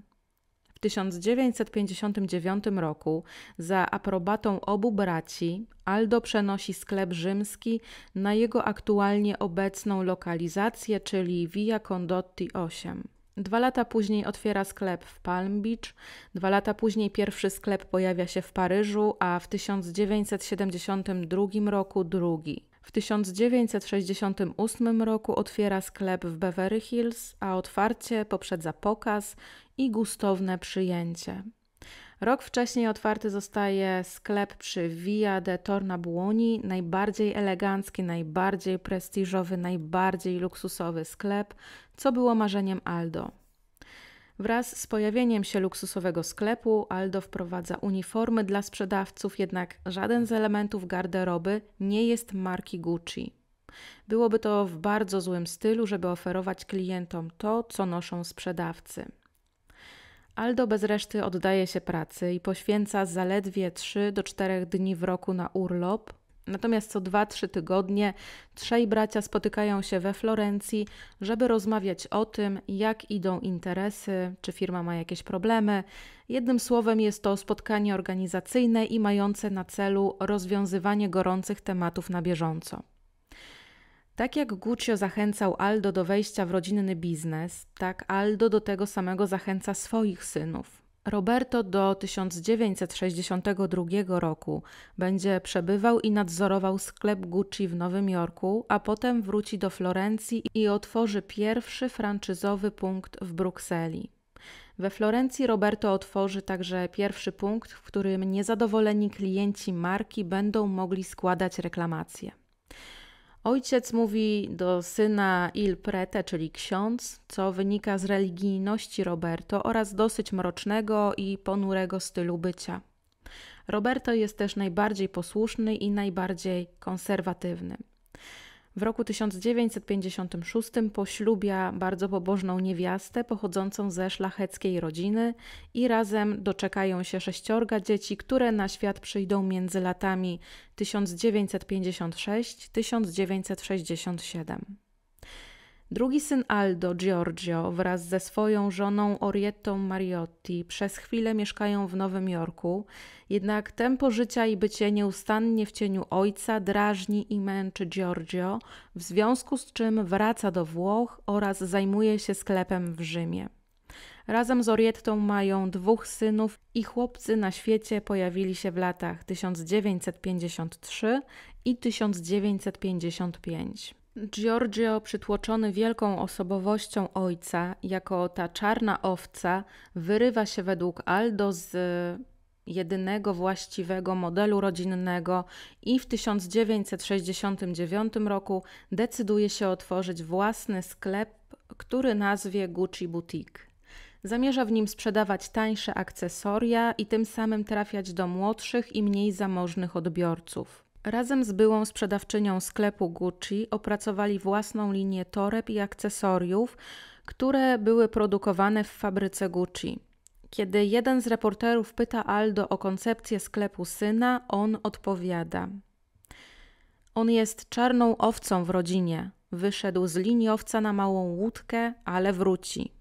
Speaker 1: W 1959 roku za aprobatą obu braci Aldo przenosi sklep rzymski na jego aktualnie obecną lokalizację, czyli Via Condotti 8. Dwa lata później otwiera sklep w Palm Beach, dwa lata później pierwszy sklep pojawia się w Paryżu, a w 1972 roku drugi. W 1968 roku otwiera sklep w Beverly Hills, a otwarcie poprzedza pokaz i gustowne przyjęcie. Rok wcześniej otwarty zostaje sklep przy Via de Tornabuoni, najbardziej elegancki, najbardziej prestiżowy, najbardziej luksusowy sklep, co było marzeniem Aldo. Wraz z pojawieniem się luksusowego sklepu Aldo wprowadza uniformy dla sprzedawców, jednak żaden z elementów garderoby nie jest marki Gucci. Byłoby to w bardzo złym stylu, żeby oferować klientom to, co noszą sprzedawcy. Aldo bez reszty oddaje się pracy i poświęca zaledwie 3 do 4 dni w roku na urlop, Natomiast co 2-3 tygodnie trzej bracia spotykają się we Florencji, żeby rozmawiać o tym, jak idą interesy, czy firma ma jakieś problemy. Jednym słowem, jest to spotkanie organizacyjne i mające na celu rozwiązywanie gorących tematów na bieżąco. Tak jak Guccio zachęcał Aldo do wejścia w rodzinny biznes, tak Aldo do tego samego zachęca swoich synów. Roberto do 1962 roku będzie przebywał i nadzorował sklep Gucci w Nowym Jorku, a potem wróci do Florencji i otworzy pierwszy franczyzowy punkt w Brukseli. We Florencji Roberto otworzy także pierwszy punkt, w którym niezadowoleni klienci marki będą mogli składać reklamacje. Ojciec mówi do syna Il Prete, czyli ksiądz, co wynika z religijności Roberto oraz dosyć mrocznego i ponurego stylu bycia. Roberto jest też najbardziej posłuszny i najbardziej konserwatywny. W roku 1956 poślubia bardzo pobożną niewiastę pochodzącą ze szlacheckiej rodziny i razem doczekają się sześciorga dzieci, które na świat przyjdą między latami 1956-1967. Drugi syn Aldo, Giorgio, wraz ze swoją żoną Oriettą Mariotti przez chwilę mieszkają w Nowym Jorku, jednak tempo życia i bycie nieustannie w cieniu ojca drażni i męczy Giorgio, w związku z czym wraca do Włoch oraz zajmuje się sklepem w Rzymie. Razem z Oriettą mają dwóch synów i chłopcy na świecie pojawili się w latach 1953 i 1955. Giorgio, przytłoczony wielką osobowością ojca, jako ta czarna owca, wyrywa się według Aldo z y, jedynego właściwego modelu rodzinnego i w 1969 roku decyduje się otworzyć własny sklep, który nazwie Gucci Boutique. Zamierza w nim sprzedawać tańsze akcesoria i tym samym trafiać do młodszych i mniej zamożnych odbiorców. Razem z byłą sprzedawczynią sklepu Gucci opracowali własną linię toreb i akcesoriów, które były produkowane w fabryce Gucci. Kiedy jeden z reporterów pyta Aldo o koncepcję sklepu syna, on odpowiada: On jest czarną owcą w rodzinie. Wyszedł z linii owca na małą łódkę, ale wróci.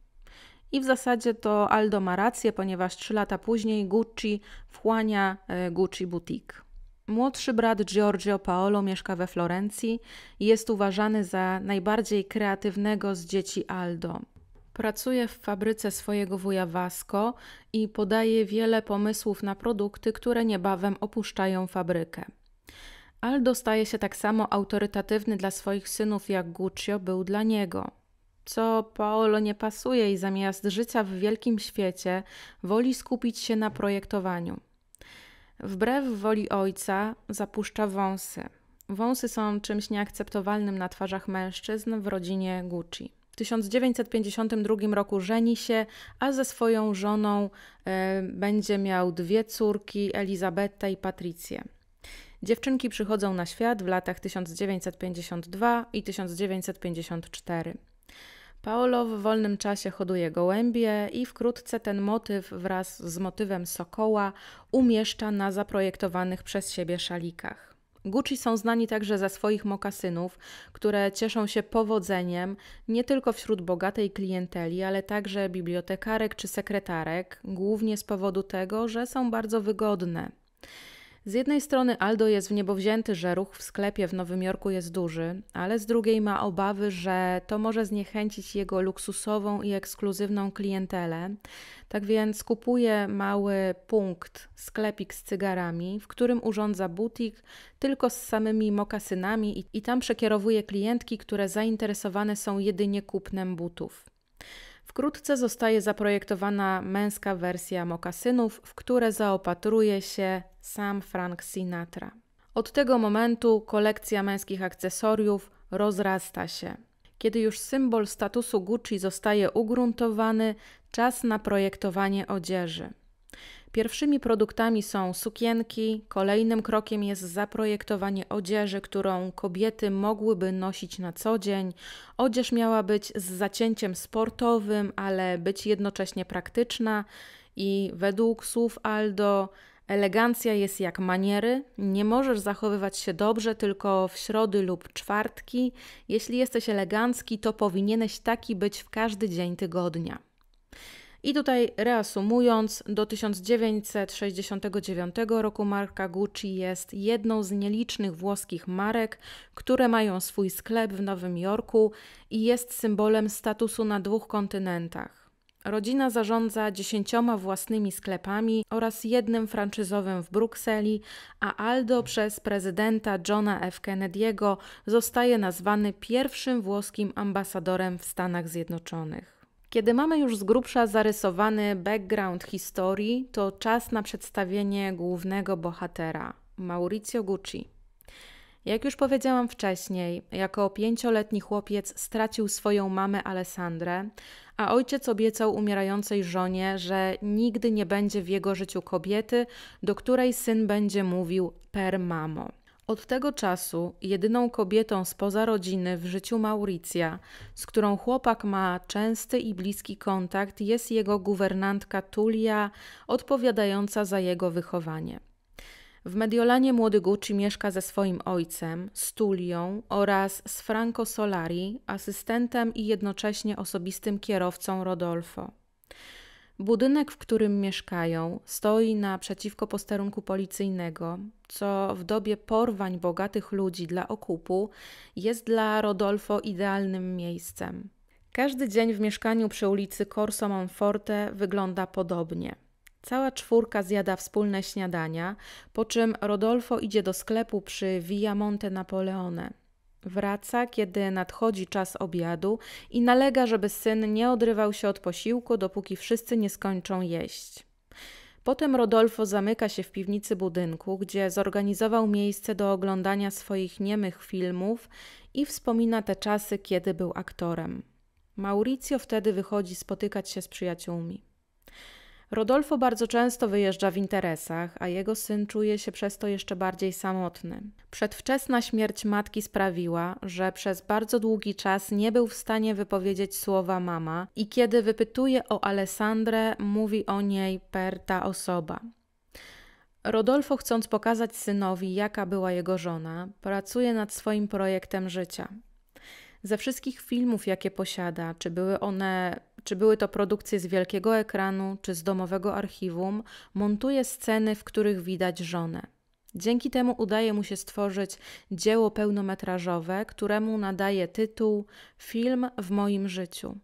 Speaker 1: I w zasadzie to Aldo ma rację, ponieważ trzy lata później Gucci wchłania e, Gucci Boutique. Młodszy brat Giorgio Paolo mieszka we Florencji i jest uważany za najbardziej kreatywnego z dzieci Aldo. Pracuje w fabryce swojego wuja Vasco i podaje wiele pomysłów na produkty, które niebawem opuszczają fabrykę. Aldo staje się tak samo autorytatywny dla swoich synów, jak Guccio był dla niego. Co Paolo nie pasuje i zamiast życia w wielkim świecie, woli skupić się na projektowaniu. Wbrew woli ojca zapuszcza wąsy. Wąsy są czymś nieakceptowalnym na twarzach mężczyzn w rodzinie Gucci. W 1952 roku żeni się, a ze swoją żoną y, będzie miał dwie córki, Elizabetę i Patrycję. Dziewczynki przychodzą na świat w latach 1952 i 1954. Paolo w wolnym czasie hoduje gołębie i wkrótce ten motyw wraz z motywem sokoła umieszcza na zaprojektowanych przez siebie szalikach. Gucci są znani także ze swoich mokasynów, które cieszą się powodzeniem nie tylko wśród bogatej klienteli, ale także bibliotekarek czy sekretarek, głównie z powodu tego, że są bardzo wygodne. Z jednej strony Aldo jest w niebo wzięty, że ruch w sklepie w Nowym Jorku jest duży, ale z drugiej ma obawy, że to może zniechęcić jego luksusową i ekskluzywną klientelę. Tak więc kupuje mały punkt, sklepik z cygarami, w którym urządza butik tylko z samymi mokasynami i, i tam przekierowuje klientki, które zainteresowane są jedynie kupnem butów. Wkrótce zostaje zaprojektowana męska wersja mokasynów, w które zaopatruje się sam Frank Sinatra. Od tego momentu kolekcja męskich akcesoriów rozrasta się. Kiedy już symbol statusu Gucci zostaje ugruntowany, czas na projektowanie odzieży. Pierwszymi produktami są sukienki, kolejnym krokiem jest zaprojektowanie odzieży, którą kobiety mogłyby nosić na co dzień. Odzież miała być z zacięciem sportowym, ale być jednocześnie praktyczna i według słów Aldo Elegancja jest jak maniery, nie możesz zachowywać się dobrze tylko w środy lub czwartki. Jeśli jesteś elegancki, to powinieneś taki być w każdy dzień tygodnia. I tutaj reasumując, do 1969 roku marka Gucci jest jedną z nielicznych włoskich marek, które mają swój sklep w Nowym Jorku i jest symbolem statusu na dwóch kontynentach. Rodzina zarządza dziesięcioma własnymi sklepami oraz jednym franczyzowym w Brukseli, a Aldo przez prezydenta Johna F. Kennedy'ego zostaje nazwany pierwszym włoskim ambasadorem w Stanach Zjednoczonych. Kiedy mamy już z grubsza zarysowany background historii, to czas na przedstawienie głównego bohatera, Maurizio Gucci. Jak już powiedziałam wcześniej, jako pięcioletni chłopiec stracił swoją mamę Alessandrę, a ojciec obiecał umierającej żonie, że nigdy nie będzie w jego życiu kobiety, do której syn będzie mówił per mamo. Od tego czasu jedyną kobietą spoza rodziny w życiu Mauricja, z którą chłopak ma częsty i bliski kontakt, jest jego guwernantka Tulia, odpowiadająca za jego wychowanie. W Mediolanie młody Gucci mieszka ze swoim ojcem, z Tulią oraz z Franco Solari, asystentem i jednocześnie osobistym kierowcą Rodolfo. Budynek, w którym mieszkają, stoi naprzeciwko posterunku policyjnego, co w dobie porwań bogatych ludzi dla okupu jest dla Rodolfo idealnym miejscem. Każdy dzień w mieszkaniu przy ulicy Corso Monforte wygląda podobnie. Cała czwórka zjada wspólne śniadania, po czym Rodolfo idzie do sklepu przy Via Monte Napoleone. Wraca, kiedy nadchodzi czas obiadu i nalega, żeby syn nie odrywał się od posiłku, dopóki wszyscy nie skończą jeść. Potem Rodolfo zamyka się w piwnicy budynku, gdzie zorganizował miejsce do oglądania swoich niemych filmów i wspomina te czasy, kiedy był aktorem. Maurizio wtedy wychodzi spotykać się z przyjaciółmi. Rodolfo bardzo często wyjeżdża w interesach, a jego syn czuje się przez to jeszcze bardziej samotny. Przedwczesna śmierć matki sprawiła, że przez bardzo długi czas nie był w stanie wypowiedzieć słowa mama i kiedy wypytuje o Alessandrę, mówi o niej per ta osoba. Rodolfo, chcąc pokazać synowi, jaka była jego żona, pracuje nad swoim projektem życia. Ze wszystkich filmów, jakie posiada, czy były one czy były to produkcje z wielkiego ekranu, czy z domowego archiwum, montuje sceny, w których widać żonę. Dzięki temu udaje mu się stworzyć dzieło pełnometrażowe, któremu nadaje tytuł Film w moim życiu.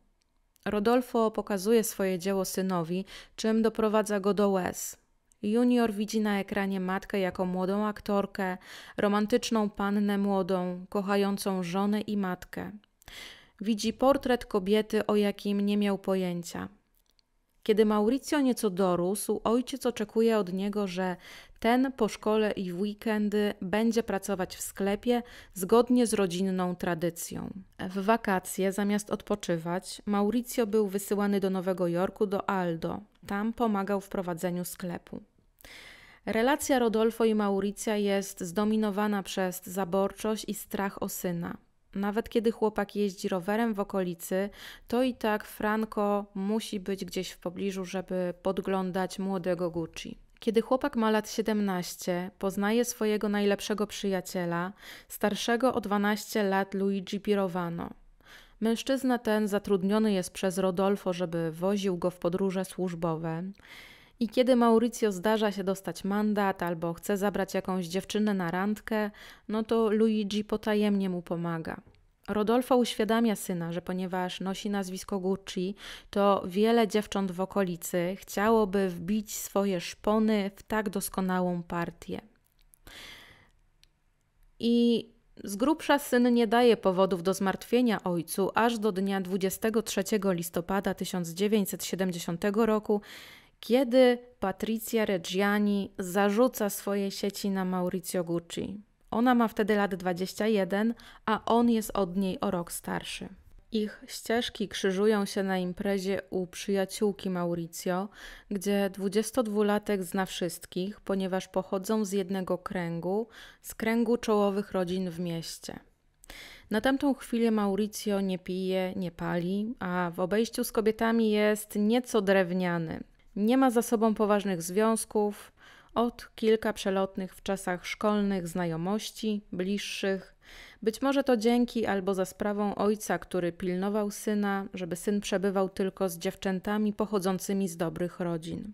Speaker 1: Rodolfo pokazuje swoje dzieło synowi, czym doprowadza go do łez. Junior widzi na ekranie matkę jako młodą aktorkę, romantyczną pannę młodą, kochającą żonę i matkę widzi portret kobiety, o jakim nie miał pojęcia. Kiedy Mauricio nieco dorósł, ojciec oczekuje od niego, że ten po szkole i w weekendy będzie pracować w sklepie zgodnie z rodzinną tradycją. W wakacje, zamiast odpoczywać, Mauricio był wysyłany do Nowego Jorku do Aldo. Tam pomagał w prowadzeniu sklepu. Relacja Rodolfo i Mauricja jest zdominowana przez zaborczość i strach o syna. Nawet kiedy chłopak jeździ rowerem w okolicy, to i tak Franco musi być gdzieś w pobliżu, żeby podglądać młodego Gucci. Kiedy chłopak ma lat 17, poznaje swojego najlepszego przyjaciela, starszego o 12 lat Luigi Pirovano. Mężczyzna ten zatrudniony jest przez Rodolfo, żeby woził go w podróże służbowe. I kiedy Mauricio zdarza się dostać mandat albo chce zabrać jakąś dziewczynę na randkę, no to Luigi potajemnie mu pomaga. Rodolfo uświadamia syna, że ponieważ nosi nazwisko Gucci, to wiele dziewcząt w okolicy chciałoby wbić swoje szpony w tak doskonałą partię. I z grubsza syn nie daje powodów do zmartwienia ojcu aż do dnia 23 listopada 1970 roku, kiedy Patricia Reggiani zarzuca swoje sieci na Maurizio Gucci? Ona ma wtedy lat 21, a on jest od niej o rok starszy. Ich ścieżki krzyżują się na imprezie u przyjaciółki Maurizio, gdzie 22-latek zna wszystkich, ponieważ pochodzą z jednego kręgu, z kręgu czołowych rodzin w mieście. Na tamtą chwilę Maurizio nie pije, nie pali, a w obejściu z kobietami jest nieco drewniany. Nie ma za sobą poważnych związków, od kilka przelotnych w czasach szkolnych znajomości, bliższych. Być może to dzięki albo za sprawą ojca, który pilnował syna, żeby syn przebywał tylko z dziewczętami pochodzącymi z dobrych rodzin.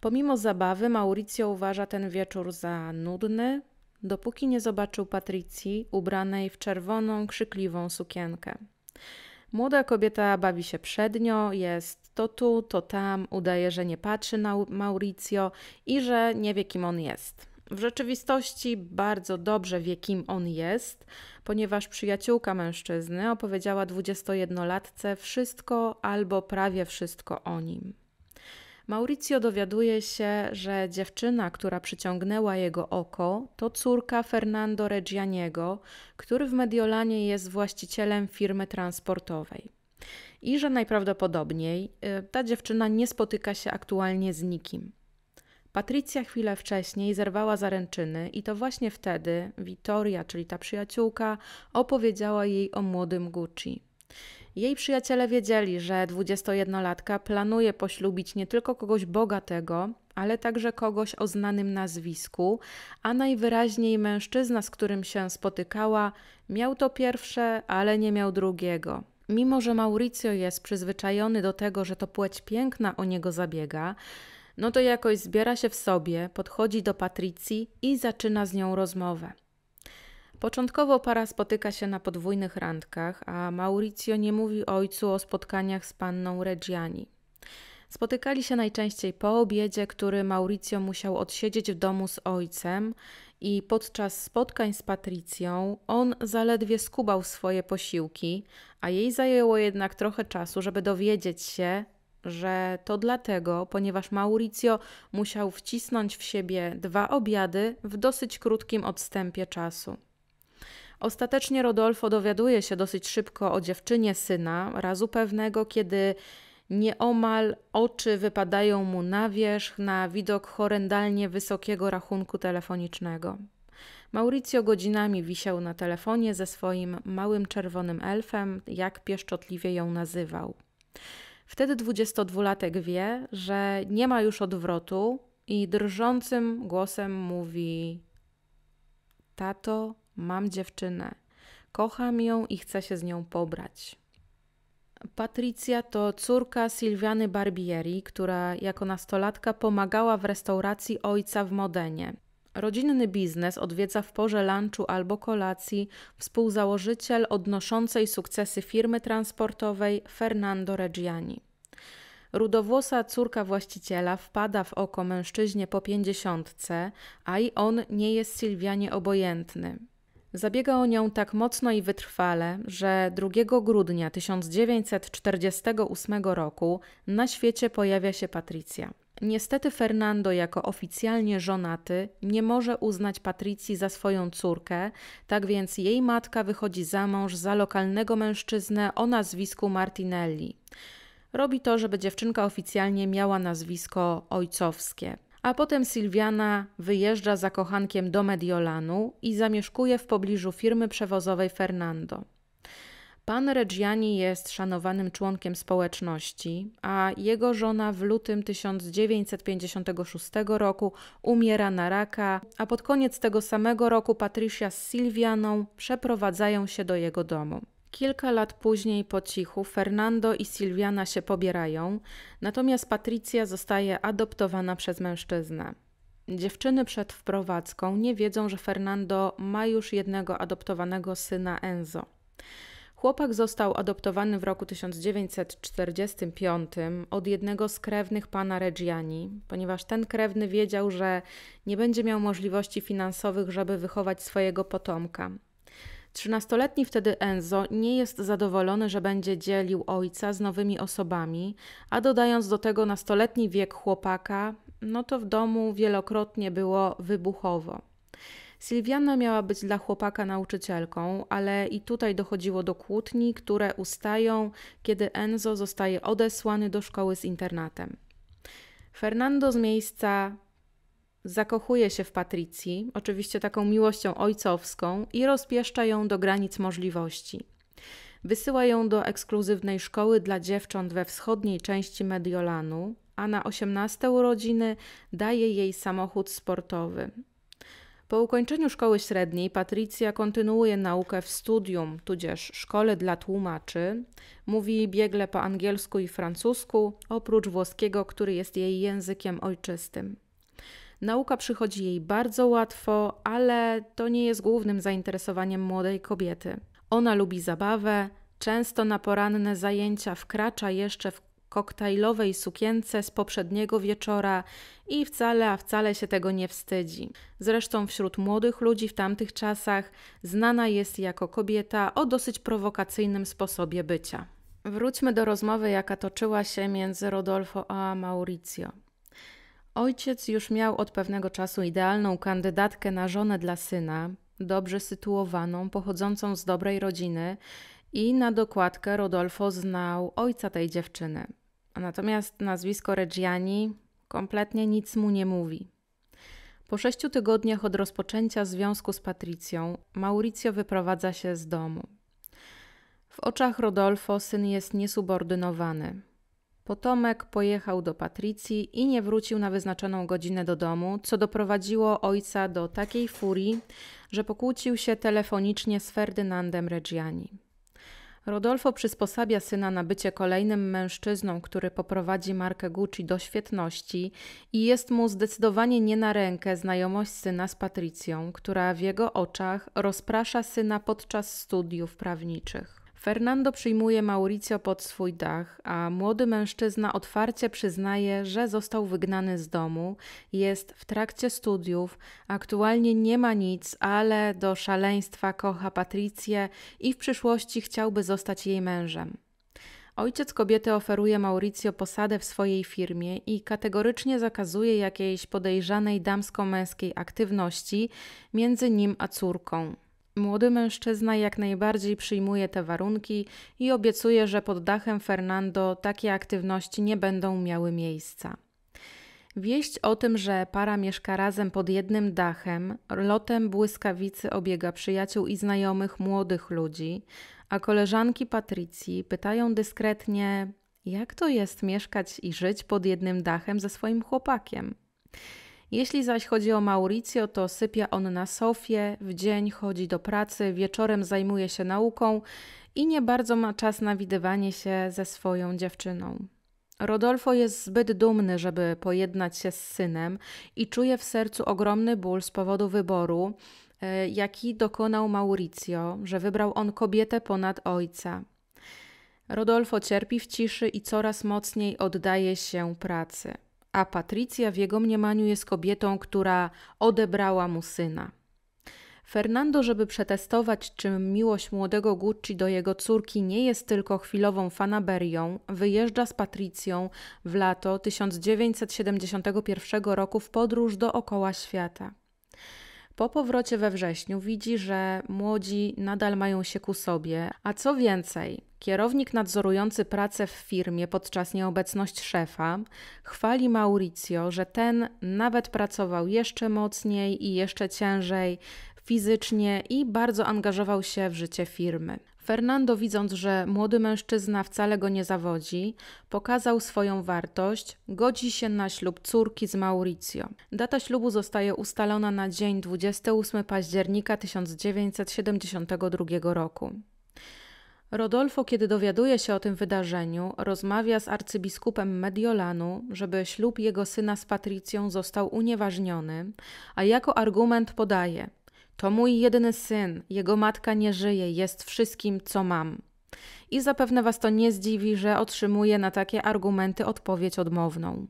Speaker 1: Pomimo zabawy, Mauricio uważa ten wieczór za nudny, dopóki nie zobaczył Patrycji ubranej w czerwoną, krzykliwą sukienkę. Młoda kobieta bawi się przednio, jest to tu, to tam, udaje, że nie patrzy na Mauricio i że nie wie, kim on jest. W rzeczywistości bardzo dobrze wie, kim on jest, ponieważ przyjaciółka mężczyzny opowiedziała 21-latce wszystko albo prawie wszystko o nim. Mauricio dowiaduje się, że dziewczyna, która przyciągnęła jego oko, to córka Fernando Reggianiego, który w Mediolanie jest właścicielem firmy transportowej i że najprawdopodobniej y, ta dziewczyna nie spotyka się aktualnie z nikim. Patrycja chwilę wcześniej zerwała zaręczyny i to właśnie wtedy Wittoria, czyli ta przyjaciółka, opowiedziała jej o młodym Gucci. Jej przyjaciele wiedzieli, że 21-latka planuje poślubić nie tylko kogoś bogatego, ale także kogoś o znanym nazwisku, a najwyraźniej mężczyzna, z którym się spotykała, miał to pierwsze, ale nie miał drugiego. Mimo, że Mauricio jest przyzwyczajony do tego, że to płeć piękna o niego zabiega, no to jakoś zbiera się w sobie, podchodzi do Patrycji i zaczyna z nią rozmowę. Początkowo para spotyka się na podwójnych randkach, a Mauricio nie mówi ojcu o spotkaniach z panną Reggiani. Spotykali się najczęściej po obiedzie, który Mauricio musiał odsiedzieć w domu z ojcem, i podczas spotkań z Patrycją on zaledwie skubał swoje posiłki, a jej zajęło jednak trochę czasu, żeby dowiedzieć się, że to dlatego, ponieważ Mauricio musiał wcisnąć w siebie dwa obiady w dosyć krótkim odstępie czasu. Ostatecznie Rodolfo dowiaduje się dosyć szybko o dziewczynie syna, razu pewnego, kiedy Nieomal oczy wypadają mu na wierzch na widok horrendalnie wysokiego rachunku telefonicznego. Mauricio godzinami wisiał na telefonie ze swoim małym czerwonym elfem, jak pieszczotliwie ją nazywał. Wtedy 22-latek wie, że nie ma już odwrotu i drżącym głosem mówi: Tato, mam dziewczynę. Kocham ją i chcę się z nią pobrać. Patricia to córka Silviany Barbieri, która jako nastolatka pomagała w restauracji ojca w Modenie. Rodzinny biznes odwiedza w porze lunchu albo kolacji współzałożyciel odnoszącej sukcesy firmy transportowej Fernando Reggiani. Rudowłosa córka właściciela wpada w oko mężczyźnie po pięćdziesiątce, a i on nie jest Sylwianie obojętny. Zabiega o nią tak mocno i wytrwale, że 2 grudnia 1948 roku na świecie pojawia się Patrycja. Niestety Fernando jako oficjalnie żonaty nie może uznać Patrycji za swoją córkę, tak więc jej matka wychodzi za mąż za lokalnego mężczyznę o nazwisku Martinelli. Robi to, żeby dziewczynka oficjalnie miała nazwisko ojcowskie a potem Silviana wyjeżdża za kochankiem do Mediolanu i zamieszkuje w pobliżu firmy przewozowej Fernando. Pan Reggiani jest szanowanym członkiem społeczności, a jego żona w lutym 1956 roku umiera na raka, a pod koniec tego samego roku Patricia z Silvianą przeprowadzają się do jego domu. Kilka lat później po cichu Fernando i Silviana się pobierają, natomiast Patrycja zostaje adoptowana przez mężczyznę. Dziewczyny przed wprowadzką nie wiedzą, że Fernando ma już jednego adoptowanego syna Enzo. Chłopak został adoptowany w roku 1945 od jednego z krewnych pana Reggiani, ponieważ ten krewny wiedział, że nie będzie miał możliwości finansowych, żeby wychować swojego potomka. Trzynastoletni wtedy Enzo nie jest zadowolony, że będzie dzielił ojca z nowymi osobami, a dodając do tego nastoletni wiek chłopaka, no to w domu wielokrotnie było wybuchowo. Sylwiana miała być dla chłopaka nauczycielką, ale i tutaj dochodziło do kłótni, które ustają, kiedy Enzo zostaje odesłany do szkoły z internatem. Fernando z miejsca zakochuje się w Patrycji, oczywiście taką miłością ojcowską, i rozpieszcza ją do granic możliwości. Wysyła ją do ekskluzywnej szkoły dla dziewcząt we wschodniej części Mediolanu, a na 18 urodziny daje jej samochód sportowy. Po ukończeniu szkoły średniej Patrycja kontynuuje naukę w studium, tudzież szkole dla tłumaczy. Mówi biegle po angielsku i francusku, oprócz włoskiego, który jest jej językiem ojczystym. Nauka przychodzi jej bardzo łatwo, ale to nie jest głównym zainteresowaniem młodej kobiety. Ona lubi zabawę, często na poranne zajęcia wkracza jeszcze w koktajlowej sukience z poprzedniego wieczora i wcale, a wcale się tego nie wstydzi. Zresztą wśród młodych ludzi w tamtych czasach znana jest jako kobieta o dosyć prowokacyjnym sposobie bycia. Wróćmy do rozmowy, jaka toczyła się między Rodolfo a Maurizio. Ojciec już miał od pewnego czasu idealną kandydatkę na żonę dla syna, dobrze sytuowaną, pochodzącą z dobrej rodziny i na dokładkę Rodolfo znał ojca tej dziewczyny. Natomiast nazwisko Reggiani kompletnie nic mu nie mówi. Po sześciu tygodniach od rozpoczęcia związku z Patricją, Mauricio wyprowadza się z domu. W oczach Rodolfo syn jest niesubordynowany. Potomek pojechał do Patrycji i nie wrócił na wyznaczoną godzinę do domu, co doprowadziło ojca do takiej furii, że pokłócił się telefonicznie z Ferdynandem Reggiani. Rodolfo przysposabia syna na bycie kolejnym mężczyzną, który poprowadzi markę Gucci do świetności i jest mu zdecydowanie nie na rękę znajomość syna z Patrycją, która w jego oczach rozprasza syna podczas studiów prawniczych. Fernando przyjmuje Mauricio pod swój dach, a młody mężczyzna otwarcie przyznaje, że został wygnany z domu, jest w trakcie studiów, aktualnie nie ma nic, ale do szaleństwa kocha Patricję i w przyszłości chciałby zostać jej mężem. Ojciec kobiety oferuje Mauricio posadę w swojej firmie i kategorycznie zakazuje jakiejś podejrzanej damsko-męskiej aktywności między nim a córką. Młody mężczyzna jak najbardziej przyjmuje te warunki i obiecuje, że pod dachem Fernando takie aktywności nie będą miały miejsca. Wieść o tym, że para mieszka razem pod jednym dachem, lotem błyskawicy obiega przyjaciół i znajomych młodych ludzi, a koleżanki Patrycji pytają dyskretnie: Jak to jest mieszkać i żyć pod jednym dachem ze swoim chłopakiem? Jeśli zaś chodzi o Mauricio, to sypia on na sofie, w dzień chodzi do pracy, wieczorem zajmuje się nauką i nie bardzo ma czas na widywanie się ze swoją dziewczyną. Rodolfo jest zbyt dumny, żeby pojednać się z synem i czuje w sercu ogromny ból z powodu wyboru, e, jaki dokonał Mauricio, że wybrał on kobietę ponad ojca. Rodolfo cierpi w ciszy i coraz mocniej oddaje się pracy a Patrycja w jego mniemaniu jest kobietą, która odebrała mu syna. Fernando, żeby przetestować, czy miłość młodego Gucci do jego córki nie jest tylko chwilową fanaberią, wyjeżdża z Patrycją w lato 1971 roku w podróż dookoła świata. Po powrocie we wrześniu widzi, że młodzi nadal mają się ku sobie, a co więcej, Kierownik nadzorujący pracę w firmie podczas nieobecności szefa chwali Mauricio, że ten nawet pracował jeszcze mocniej i jeszcze ciężej fizycznie i bardzo angażował się w życie firmy. Fernando, widząc, że młody mężczyzna wcale go nie zawodzi, pokazał swoją wartość, godzi się na ślub córki z Mauricio. Data ślubu zostaje ustalona na dzień 28 października 1972 roku. Rodolfo, kiedy dowiaduje się o tym wydarzeniu, rozmawia z arcybiskupem Mediolanu, żeby ślub jego syna z Patrycją został unieważniony, a jako argument podaje: To mój jedyny syn, jego matka nie żyje, jest wszystkim, co mam. I zapewne was to nie zdziwi, że otrzymuje na takie argumenty odpowiedź odmowną.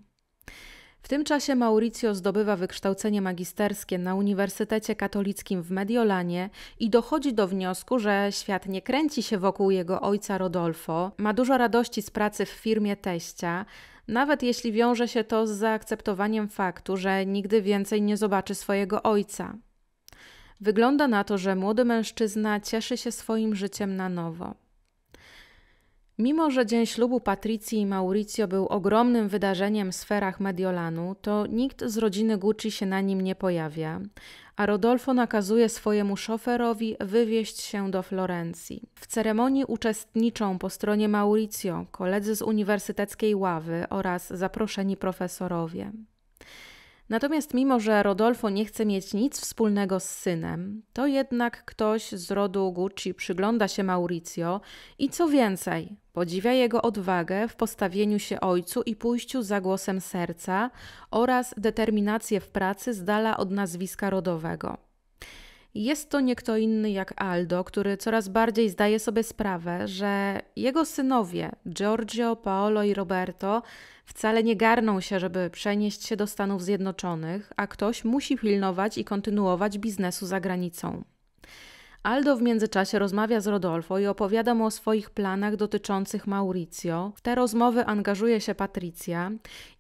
Speaker 1: W tym czasie Mauricio zdobywa wykształcenie magisterskie na Uniwersytecie Katolickim w Mediolanie i dochodzi do wniosku, że świat nie kręci się wokół jego ojca Rodolfo. Ma dużo radości z pracy w firmie teścia, nawet jeśli wiąże się to z zaakceptowaniem faktu, że nigdy więcej nie zobaczy swojego ojca. Wygląda na to, że młody mężczyzna cieszy się swoim życiem na nowo. Mimo, że dzień ślubu Patrycji i Mauricio był ogromnym wydarzeniem w sferach Mediolanu, to nikt z rodziny Gucci się na nim nie pojawia, a Rodolfo nakazuje swojemu szoferowi wywieźć się do Florencji. W ceremonii uczestniczą po stronie Mauricio koledzy z uniwersyteckiej ławy oraz zaproszeni profesorowie. Natomiast mimo, że Rodolfo nie chce mieć nic wspólnego z synem, to jednak ktoś z rodu Gucci przygląda się Mauricio i co więcej, podziwia jego odwagę w postawieniu się ojcu i pójściu za głosem serca oraz determinację w pracy z dala od nazwiska rodowego. Jest to nie kto inny jak Aldo, który coraz bardziej zdaje sobie sprawę, że jego synowie Giorgio, Paolo i Roberto wcale nie garną się, żeby przenieść się do Stanów Zjednoczonych, a ktoś musi pilnować i kontynuować biznesu za granicą. Aldo w międzyczasie rozmawia z Rodolfo i opowiada mu o swoich planach dotyczących Mauricio. W te rozmowy angażuje się Patricja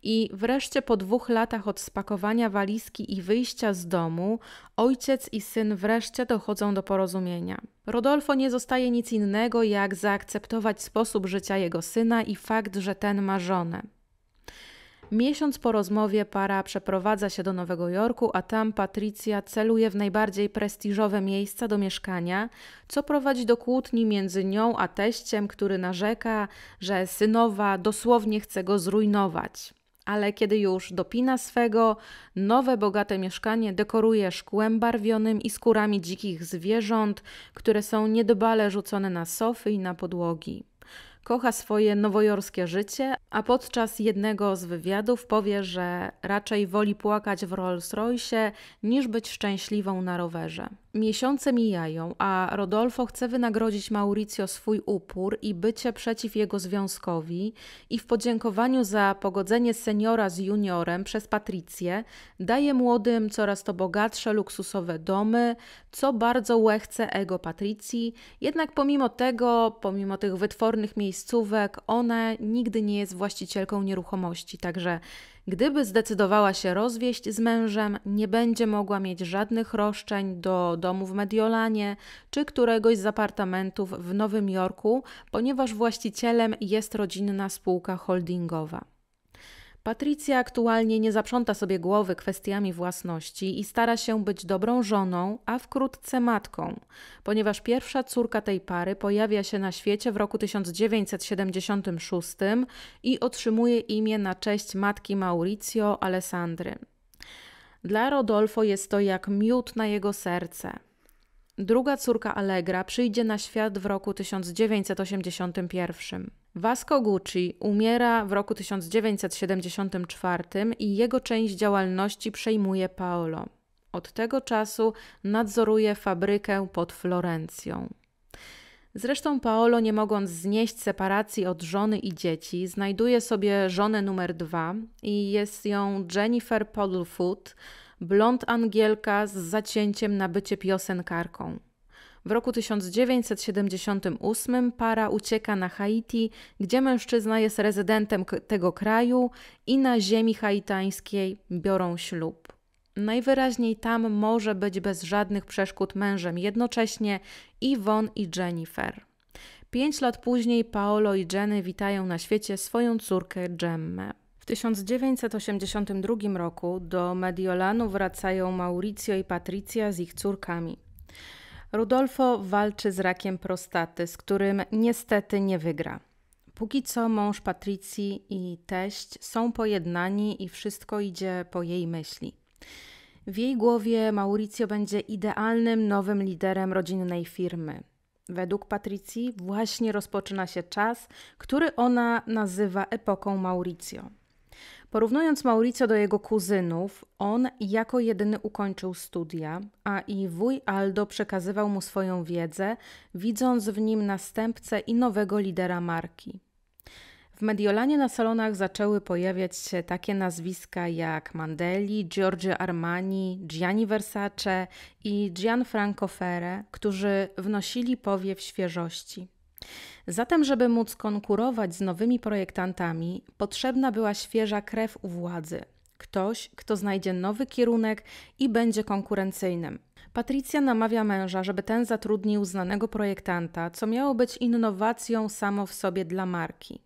Speaker 1: i wreszcie po dwóch latach od spakowania walizki i wyjścia z domu, ojciec i syn wreszcie dochodzą do porozumienia. Rodolfo nie zostaje nic innego jak zaakceptować sposób życia jego syna i fakt, że ten ma żonę. Miesiąc po rozmowie para przeprowadza się do Nowego Jorku, a tam Patricja celuje w najbardziej prestiżowe miejsca do mieszkania, co prowadzi do kłótni między nią a teściem, który narzeka, że synowa dosłownie chce go zrujnować. Ale kiedy już dopina swego, nowe bogate mieszkanie dekoruje szkłem barwionym i skórami dzikich zwierząt, które są niedobale rzucone na sofy i na podłogi kocha swoje nowojorskie życie, a podczas jednego z wywiadów powie, że raczej woli płakać w Rolls Royce niż być szczęśliwą na rowerze. Miesiące mijają, a Rodolfo chce wynagrodzić Mauricio swój upór i bycie przeciw jego związkowi i w podziękowaniu za pogodzenie seniora z juniorem przez Patrycję daje młodym coraz to bogatsze, luksusowe domy, co bardzo łechce ego Patrycji, jednak pomimo tego, pomimo tych wytwornych miejscówek, ona nigdy nie jest właścicielką nieruchomości, także Gdyby zdecydowała się rozwieść z mężem, nie będzie mogła mieć żadnych roszczeń do domu w Mediolanie czy któregoś z apartamentów w Nowym Jorku, ponieważ właścicielem jest rodzinna spółka holdingowa. Patrycja aktualnie nie zaprząta sobie głowy kwestiami własności i stara się być dobrą żoną, a wkrótce matką, ponieważ pierwsza córka tej pary pojawia się na świecie w roku 1976 i otrzymuje imię na cześć matki Mauricio Alessandry. Dla Rodolfo jest to jak miód na jego serce. Druga córka Allegra przyjdzie na świat w roku 1981. Vasco Gucci umiera w roku 1974 i jego część działalności przejmuje Paolo. Od tego czasu nadzoruje fabrykę pod Florencją. Zresztą Paolo, nie mogąc znieść separacji od żony i dzieci, znajduje sobie żonę numer dwa i jest ją Jennifer Podlefoot, blond Angielka z zacięciem na bycie piosenkarką. W roku 1978 para ucieka na Haiti, gdzie mężczyzna jest rezydentem tego kraju i na ziemi haitańskiej biorą ślub. Najwyraźniej tam może być bez żadnych przeszkód mężem jednocześnie Yvonne i Jennifer. Pięć lat później Paolo i Jenny witają na świecie swoją córkę Gemmę. W 1982 roku do Mediolanu wracają Mauricio i Patricia z ich córkami. Rudolfo walczy z rakiem prostaty, z którym niestety nie wygra. Póki co mąż Patrycji i teść są pojednani i wszystko idzie po jej myśli. W jej głowie Mauricio będzie idealnym nowym liderem rodzinnej firmy. Według Patrycji właśnie rozpoczyna się czas, który ona nazywa epoką Mauricio. Porównując Mauricio do jego kuzynów, on jako jedyny ukończył studia, a i wuj Aldo przekazywał mu swoją wiedzę, widząc w nim następcę i nowego lidera marki. W Mediolanie na salonach zaczęły pojawiać się takie nazwiska jak Mandeli, Giorgio Armani, Gianni Versace i Gianfranco Ferre, którzy wnosili powiew świeżości. Zatem, żeby móc konkurować z nowymi projektantami, potrzebna była świeża krew u władzy. Ktoś, kto znajdzie nowy kierunek i będzie konkurencyjnym. Patricja namawia męża, żeby ten zatrudnił znanego projektanta, co miało być innowacją samo w sobie dla marki.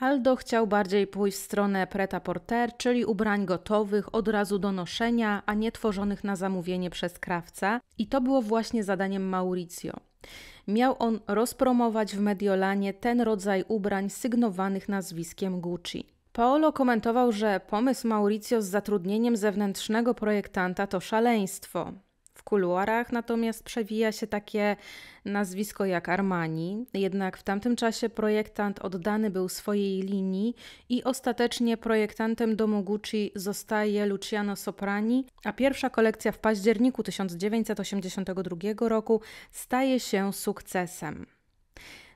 Speaker 1: Aldo chciał bardziej pójść w stronę preta porter, czyli ubrań gotowych, od razu do noszenia, a nie tworzonych na zamówienie przez krawca, i to było właśnie zadaniem Mauricio. Miał on rozpromować w Mediolanie ten rodzaj ubrań sygnowanych nazwiskiem Gucci. Paolo komentował, że pomysł Mauricio z zatrudnieniem zewnętrznego projektanta to szaleństwo kuluarach natomiast przewija się takie nazwisko jak Armani. Jednak w tamtym czasie projektant oddany był swojej linii i ostatecznie projektantem domu Gucci zostaje Luciano Soprani, a pierwsza kolekcja w październiku 1982 roku staje się sukcesem.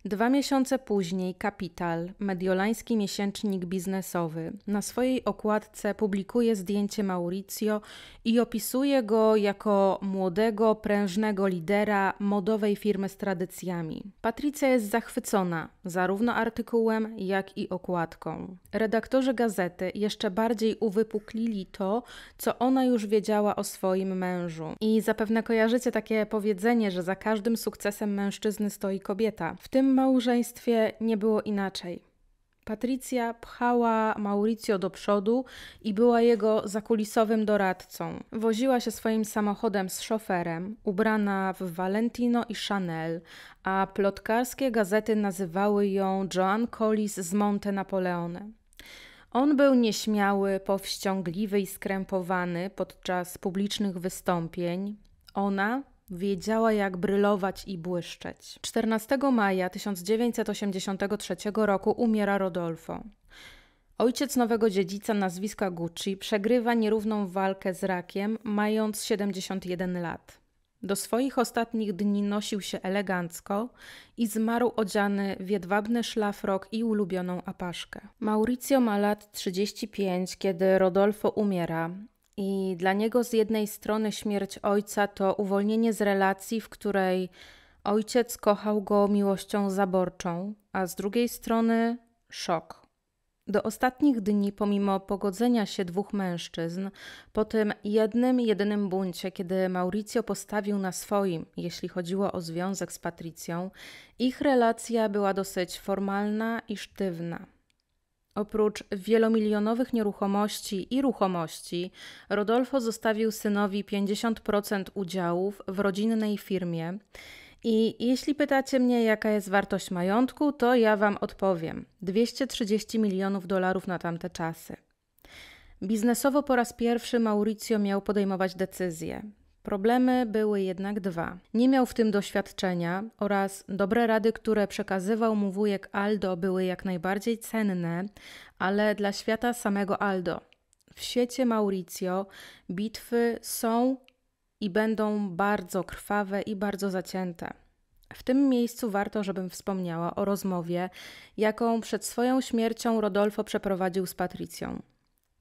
Speaker 1: Dwa miesiące później Kapital, mediolański miesięcznik biznesowy, na swojej okładce publikuje zdjęcie Mauricio i opisuje go jako młodego, prężnego lidera modowej firmy z tradycjami. Patrycja jest zachwycona zarówno artykułem, jak i okładką. Redaktorzy gazety jeszcze bardziej uwypuklili to, co ona już wiedziała o swoim mężu. I zapewne kojarzycie takie powiedzenie, że za każdym sukcesem mężczyzny stoi kobieta. W tym małżeństwie nie było inaczej. Patrycja pchała Mauricio do przodu i była jego zakulisowym doradcą. Woziła się swoim samochodem z szoferem, ubrana w Valentino i Chanel, a plotkarskie gazety nazywały ją Joan Collis z Monte Napoleone. On był nieśmiały, powściągliwy i skrępowany podczas publicznych wystąpień. Ona Wiedziała, jak brylować i błyszczeć. 14 maja 1983 roku umiera Rodolfo. Ojciec nowego dziedzica nazwiska Gucci przegrywa nierówną walkę z rakiem, mając 71 lat. Do swoich ostatnich dni nosił się elegancko i zmarł odziany w jedwabny szlafrok i ulubioną apaszkę. Maurizio ma lat 35, kiedy Rodolfo umiera, i dla niego z jednej strony śmierć ojca to uwolnienie z relacji, w której ojciec kochał go miłością zaborczą, a z drugiej strony szok. Do ostatnich dni, pomimo pogodzenia się dwóch mężczyzn, po tym jednym, jedynym buncie, kiedy Mauricio postawił na swoim, jeśli chodziło o związek z Patricją, ich relacja była dosyć formalna i sztywna. Oprócz wielomilionowych nieruchomości i ruchomości, Rodolfo zostawił synowi 50% udziałów w rodzinnej firmie. I jeśli pytacie mnie, jaka jest wartość majątku, to ja Wam odpowiem: 230 milionów dolarów na tamte czasy. Biznesowo po raz pierwszy Mauricio miał podejmować decyzje. Problemy były jednak dwa. Nie miał w tym doświadczenia oraz dobre rady, które przekazywał mu wujek Aldo, były jak najbardziej cenne, ale dla świata samego Aldo. W świecie Mauricio bitwy są i będą bardzo krwawe i bardzo zacięte. W tym miejscu warto, żebym wspomniała o rozmowie, jaką przed swoją śmiercią Rodolfo przeprowadził z Patrycją.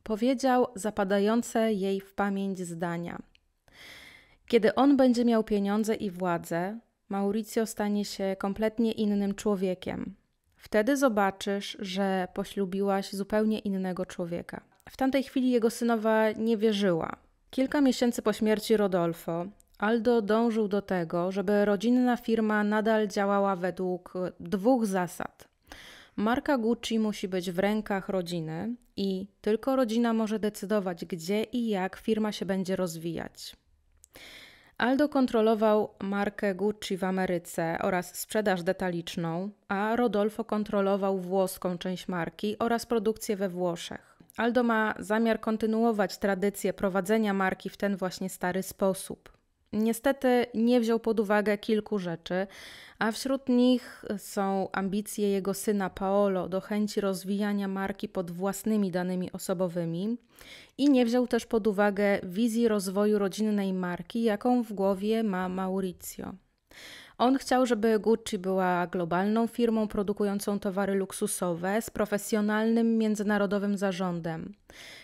Speaker 1: Powiedział zapadające jej w pamięć zdania – kiedy on będzie miał pieniądze i władzę, Mauricio stanie się kompletnie innym człowiekiem. Wtedy zobaczysz, że poślubiłaś zupełnie innego człowieka. W tamtej chwili jego synowa nie wierzyła. Kilka miesięcy po śmierci Rodolfo, Aldo dążył do tego, żeby rodzinna firma nadal działała według dwóch zasad. Marka Gucci musi być w rękach rodziny i tylko rodzina może decydować, gdzie i jak firma się będzie rozwijać. Aldo kontrolował markę Gucci w Ameryce oraz sprzedaż detaliczną, a Rodolfo kontrolował włoską część marki oraz produkcję we Włoszech. Aldo ma zamiar kontynuować tradycję prowadzenia marki w ten właśnie stary sposób. Niestety nie wziął pod uwagę kilku rzeczy, a wśród nich są ambicje jego syna Paolo do chęci rozwijania marki pod własnymi danymi osobowymi i nie wziął też pod uwagę wizji rozwoju rodzinnej marki, jaką w głowie ma Maurizio. On chciał, żeby Gucci była globalną firmą produkującą towary luksusowe z profesjonalnym międzynarodowym zarządem.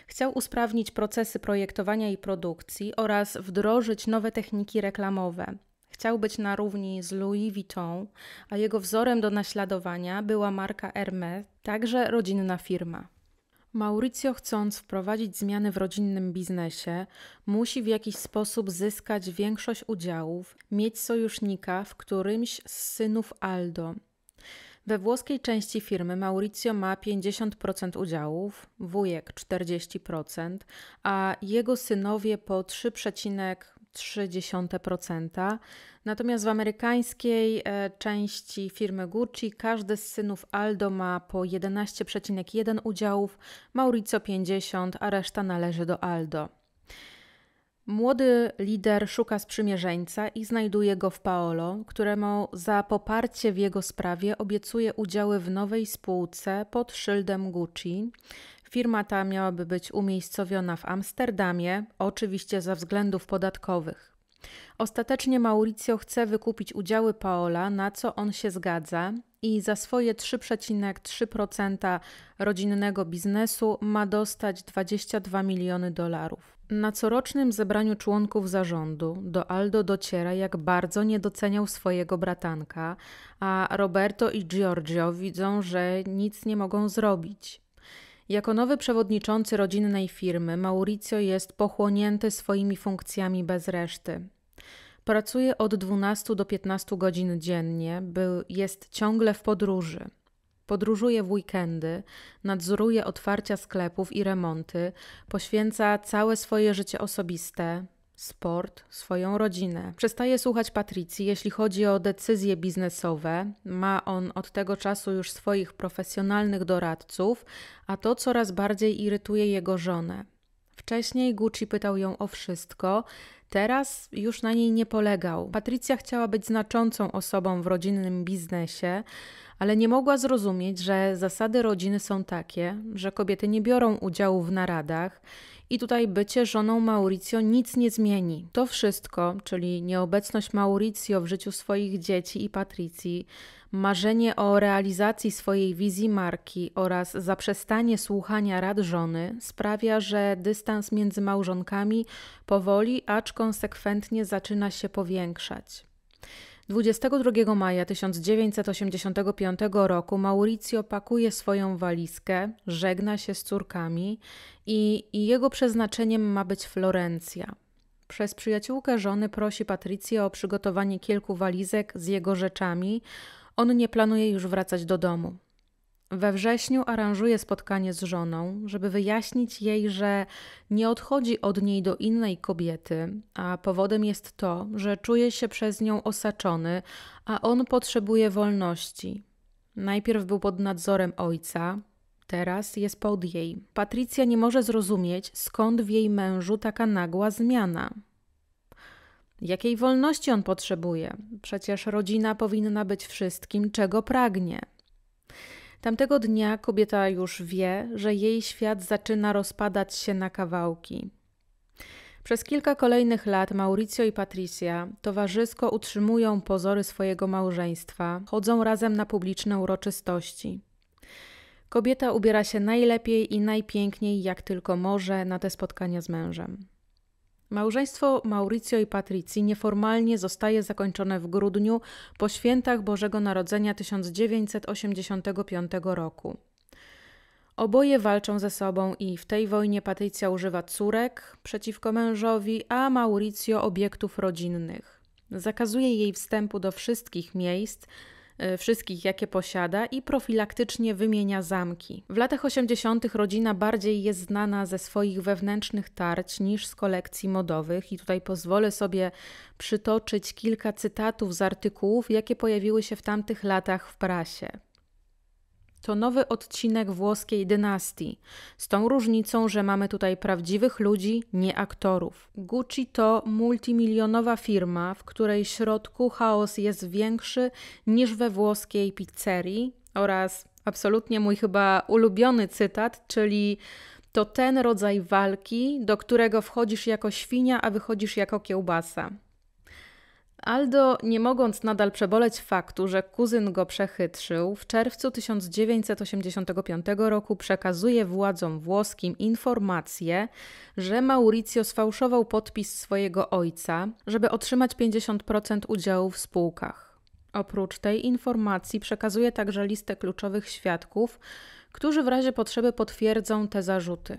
Speaker 1: Chciał usprawnić procesy projektowania i produkcji oraz wdrożyć nowe techniki reklamowe. Chciał być na równi z Louis Vuitton, a jego wzorem do naśladowania była marka Hermès, także rodzinna firma. Mauricio, chcąc wprowadzić zmiany w rodzinnym biznesie, musi w jakiś sposób zyskać większość udziałów, mieć sojusznika w którymś z synów Aldo. We włoskiej części firmy Mauricio ma 50% udziałów, wujek 40%, a jego synowie po 0,3%. Natomiast w amerykańskiej e, części firmy Gucci każdy z synów Aldo ma po 11,1 udziałów, Mauricio 50, a reszta należy do Aldo. Młody lider szuka sprzymierzeńca i znajduje go w Paolo, któremu za poparcie w jego sprawie obiecuje udziały w nowej spółce pod szyldem Gucci, Firma ta miałaby być umiejscowiona w Amsterdamie, oczywiście ze względów podatkowych. Ostatecznie Mauricio chce wykupić udziały Paola, na co on się zgadza, i za swoje 3,3% rodzinnego biznesu ma dostać 22 miliony dolarów. Na corocznym zebraniu członków zarządu do Aldo dociera, jak bardzo nie doceniał swojego bratanka, a Roberto i Giorgio widzą, że nic nie mogą zrobić. Jako nowy przewodniczący rodzinnej firmy, Mauricio jest pochłonięty swoimi funkcjami bez reszty. Pracuje od 12 do 15 godzin dziennie, by jest ciągle w podróży. Podróżuje w weekendy, nadzoruje otwarcia sklepów i remonty, poświęca całe swoje życie osobiste, sport, swoją rodzinę. Przestaje słuchać Patrycji, jeśli chodzi o decyzje biznesowe. Ma on od tego czasu już swoich profesjonalnych doradców, a to coraz bardziej irytuje jego żonę. Wcześniej Gucci pytał ją o wszystko, teraz już na niej nie polegał. Patrycja chciała być znaczącą osobą w rodzinnym biznesie, ale nie mogła zrozumieć, że zasady rodziny są takie, że kobiety nie biorą udziału w naradach i tutaj bycie żoną Mauricio nic nie zmieni. To wszystko, czyli nieobecność Mauricio w życiu swoich dzieci i Patrycji, Marzenie o realizacji swojej wizji marki oraz zaprzestanie słuchania rad żony sprawia, że dystans między małżonkami powoli, acz konsekwentnie zaczyna się powiększać. 22 maja 1985 roku Mauricio pakuje swoją walizkę, żegna się z córkami i, i jego przeznaczeniem ma być Florencja. Przez przyjaciółkę żony prosi Patrycję o przygotowanie kilku walizek z jego rzeczami on nie planuje już wracać do domu. We wrześniu aranżuje spotkanie z żoną, żeby wyjaśnić jej, że nie odchodzi od niej do innej kobiety, a powodem jest to, że czuje się przez nią osaczony, a on potrzebuje wolności. Najpierw był pod nadzorem ojca, teraz jest pod jej. Patricja nie może zrozumieć, skąd w jej mężu taka nagła zmiana. Jakiej wolności on potrzebuje? Przecież rodzina powinna być wszystkim, czego pragnie. Tamtego dnia kobieta już wie, że jej świat zaczyna rozpadać się na kawałki. Przez kilka kolejnych lat Mauricio i Patricia towarzysko utrzymują pozory swojego małżeństwa, chodzą razem na publiczne uroczystości. Kobieta ubiera się najlepiej i najpiękniej, jak tylko może, na te spotkania z mężem. Małżeństwo Mauricio i Patricji nieformalnie zostaje zakończone w grudniu po świętach Bożego Narodzenia 1985 roku. Oboje walczą ze sobą i w tej wojnie Patrycja używa córek przeciwko mężowi, a Mauricio obiektów rodzinnych. Zakazuje jej wstępu do wszystkich miejsc, E, wszystkich, jakie posiada i profilaktycznie wymienia zamki. W latach 80. rodzina bardziej jest znana ze swoich wewnętrznych tarć niż z kolekcji modowych i tutaj pozwolę sobie przytoczyć kilka cytatów z artykułów, jakie pojawiły się w tamtych latach w prasie. To nowy odcinek włoskiej dynastii, z tą różnicą, że mamy tutaj prawdziwych ludzi, nie aktorów. Gucci to multimilionowa firma, w której środku chaos jest większy niż we włoskiej pizzerii oraz absolutnie mój chyba ulubiony cytat, czyli to ten rodzaj walki, do którego wchodzisz jako świnia, a wychodzisz jako kiełbasa. Aldo, nie mogąc nadal przeboleć faktu, że kuzyn go przechytrzył, w czerwcu 1985 roku przekazuje władzom włoskim informację, że Maurizio sfałszował podpis swojego ojca, żeby otrzymać 50% udziału w spółkach. Oprócz tej informacji przekazuje także listę kluczowych świadków, którzy w razie potrzeby potwierdzą te zarzuty.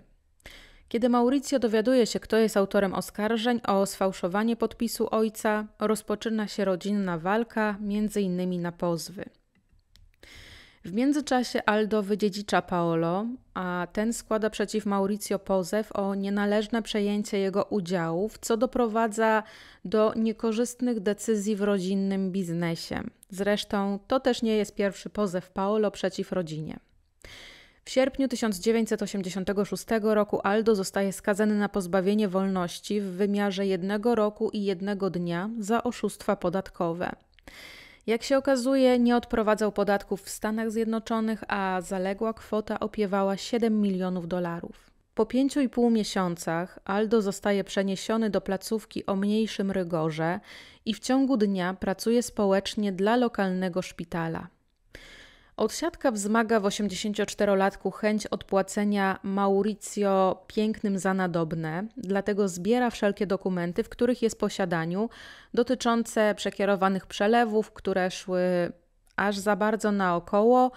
Speaker 1: Kiedy Mauricio dowiaduje się, kto jest autorem oskarżeń o sfałszowanie podpisu ojca, rozpoczyna się rodzinna walka, między innymi na pozwy. W międzyczasie Aldo wydziedzicza Paolo, a ten składa przeciw Mauricio pozew o nienależne przejęcie jego udziałów, co doprowadza do niekorzystnych decyzji w rodzinnym biznesie. Zresztą to też nie jest pierwszy pozew Paolo przeciw rodzinie. W sierpniu 1986 roku Aldo zostaje skazany na pozbawienie wolności w wymiarze jednego roku i jednego dnia za oszustwa podatkowe. Jak się okazuje, nie odprowadzał podatków w Stanach Zjednoczonych, a zaległa kwota opiewała 7 milionów dolarów. Po pięciu i pół miesiącach Aldo zostaje przeniesiony do placówki o mniejszym rygorze i w ciągu dnia pracuje społecznie dla lokalnego szpitala. Odsiadka wzmaga w 84-latku chęć odpłacenia Mauricio pięknym za nadobne, dlatego zbiera wszelkie dokumenty, w których jest posiadaniu, dotyczące przekierowanych przelewów, które szły aż za bardzo naokoło.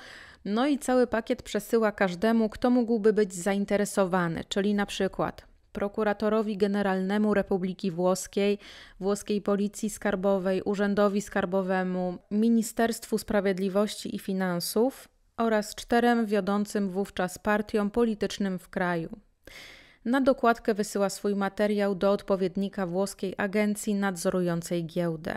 Speaker 1: No i cały pakiet przesyła każdemu, kto mógłby być zainteresowany, czyli na przykład prokuratorowi generalnemu Republiki Włoskiej, włoskiej Policji Skarbowej, Urzędowi Skarbowemu, Ministerstwu Sprawiedliwości i Finansów oraz czterem wiodącym wówczas partiom politycznym w kraju. Na dokładkę wysyła swój materiał do odpowiednika włoskiej agencji nadzorującej giełdę.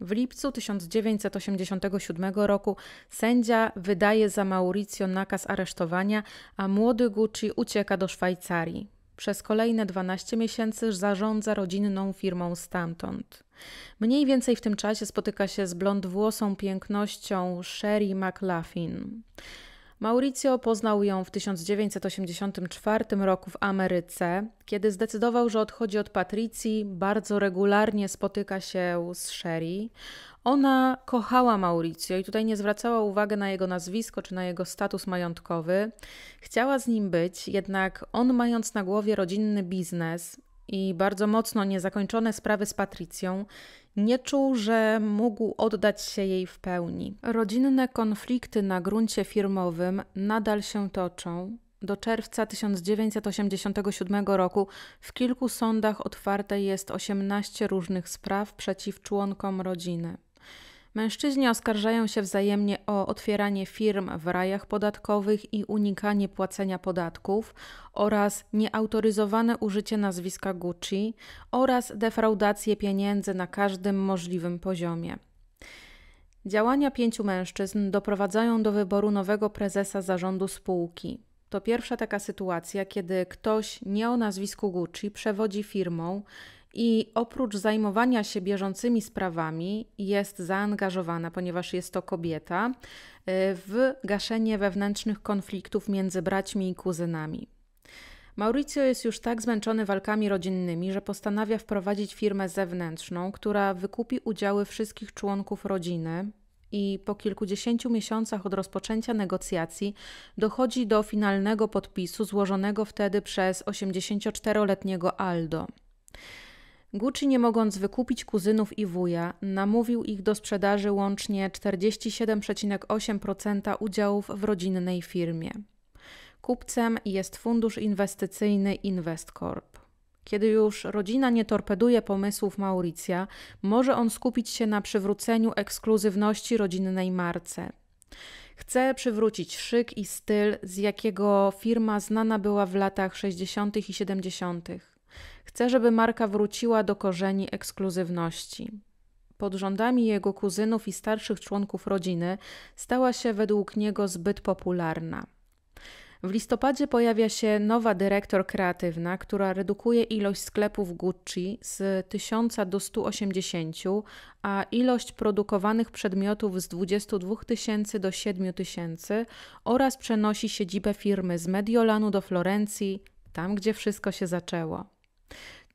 Speaker 1: W lipcu 1987 roku sędzia wydaje za Mauricio nakaz aresztowania, a młody Gucci ucieka do Szwajcarii. Przez kolejne 12 miesięcy zarządza rodzinną firmą stamtąd. Mniej więcej w tym czasie spotyka się z blondwłosą pięknością Sherry McLaughlin. Mauricio poznał ją w 1984 roku w Ameryce, kiedy zdecydował, że odchodzi od Patrycji, bardzo regularnie spotyka się z Sherry. Ona kochała Mauricio i tutaj nie zwracała uwagi na jego nazwisko czy na jego status majątkowy. Chciała z nim być, jednak on, mając na głowie rodzinny biznes i bardzo mocno niezakończone sprawy z Patricją, nie czuł, że mógł oddać się jej w pełni. Rodzinne konflikty na gruncie firmowym nadal się toczą. Do czerwca 1987 roku w kilku sądach otwarte jest 18 różnych spraw przeciw członkom rodziny. Mężczyźni oskarżają się wzajemnie o otwieranie firm w rajach podatkowych i unikanie płacenia podatków oraz nieautoryzowane użycie nazwiska Gucci oraz defraudację pieniędzy na każdym możliwym poziomie. Działania pięciu mężczyzn doprowadzają do wyboru nowego prezesa zarządu spółki. To pierwsza taka sytuacja, kiedy ktoś nie o nazwisku Gucci przewodzi firmą i oprócz zajmowania się bieżącymi sprawami jest zaangażowana, ponieważ jest to kobieta, y, w gaszenie wewnętrznych konfliktów między braćmi i kuzynami. Mauricio jest już tak zmęczony walkami rodzinnymi, że postanawia wprowadzić firmę zewnętrzną, która wykupi udziały wszystkich członków rodziny. I po kilkudziesięciu miesiącach od rozpoczęcia negocjacji dochodzi do finalnego podpisu złożonego wtedy przez 84-letniego Aldo. Gucci, nie mogąc wykupić kuzynów i wuja, namówił ich do sprzedaży łącznie 47,8% udziałów w rodzinnej firmie. Kupcem jest fundusz inwestycyjny InvestCorp. Kiedy już rodzina nie torpeduje pomysłów Mauricja, może on skupić się na przywróceniu ekskluzywności rodzinnej marce. Chce przywrócić szyk i styl, z jakiego firma znana była w latach 60. i 70. Chce, żeby marka wróciła do korzeni ekskluzywności. Pod rządami jego kuzynów i starszych członków rodziny stała się według niego zbyt popularna. W listopadzie pojawia się nowa dyrektor kreatywna, która redukuje ilość sklepów Gucci z 1000 do 180, a ilość produkowanych przedmiotów z 22 tysięcy do 7000 tysięcy oraz przenosi siedzibę firmy z Mediolanu do Florencji, tam gdzie wszystko się zaczęło.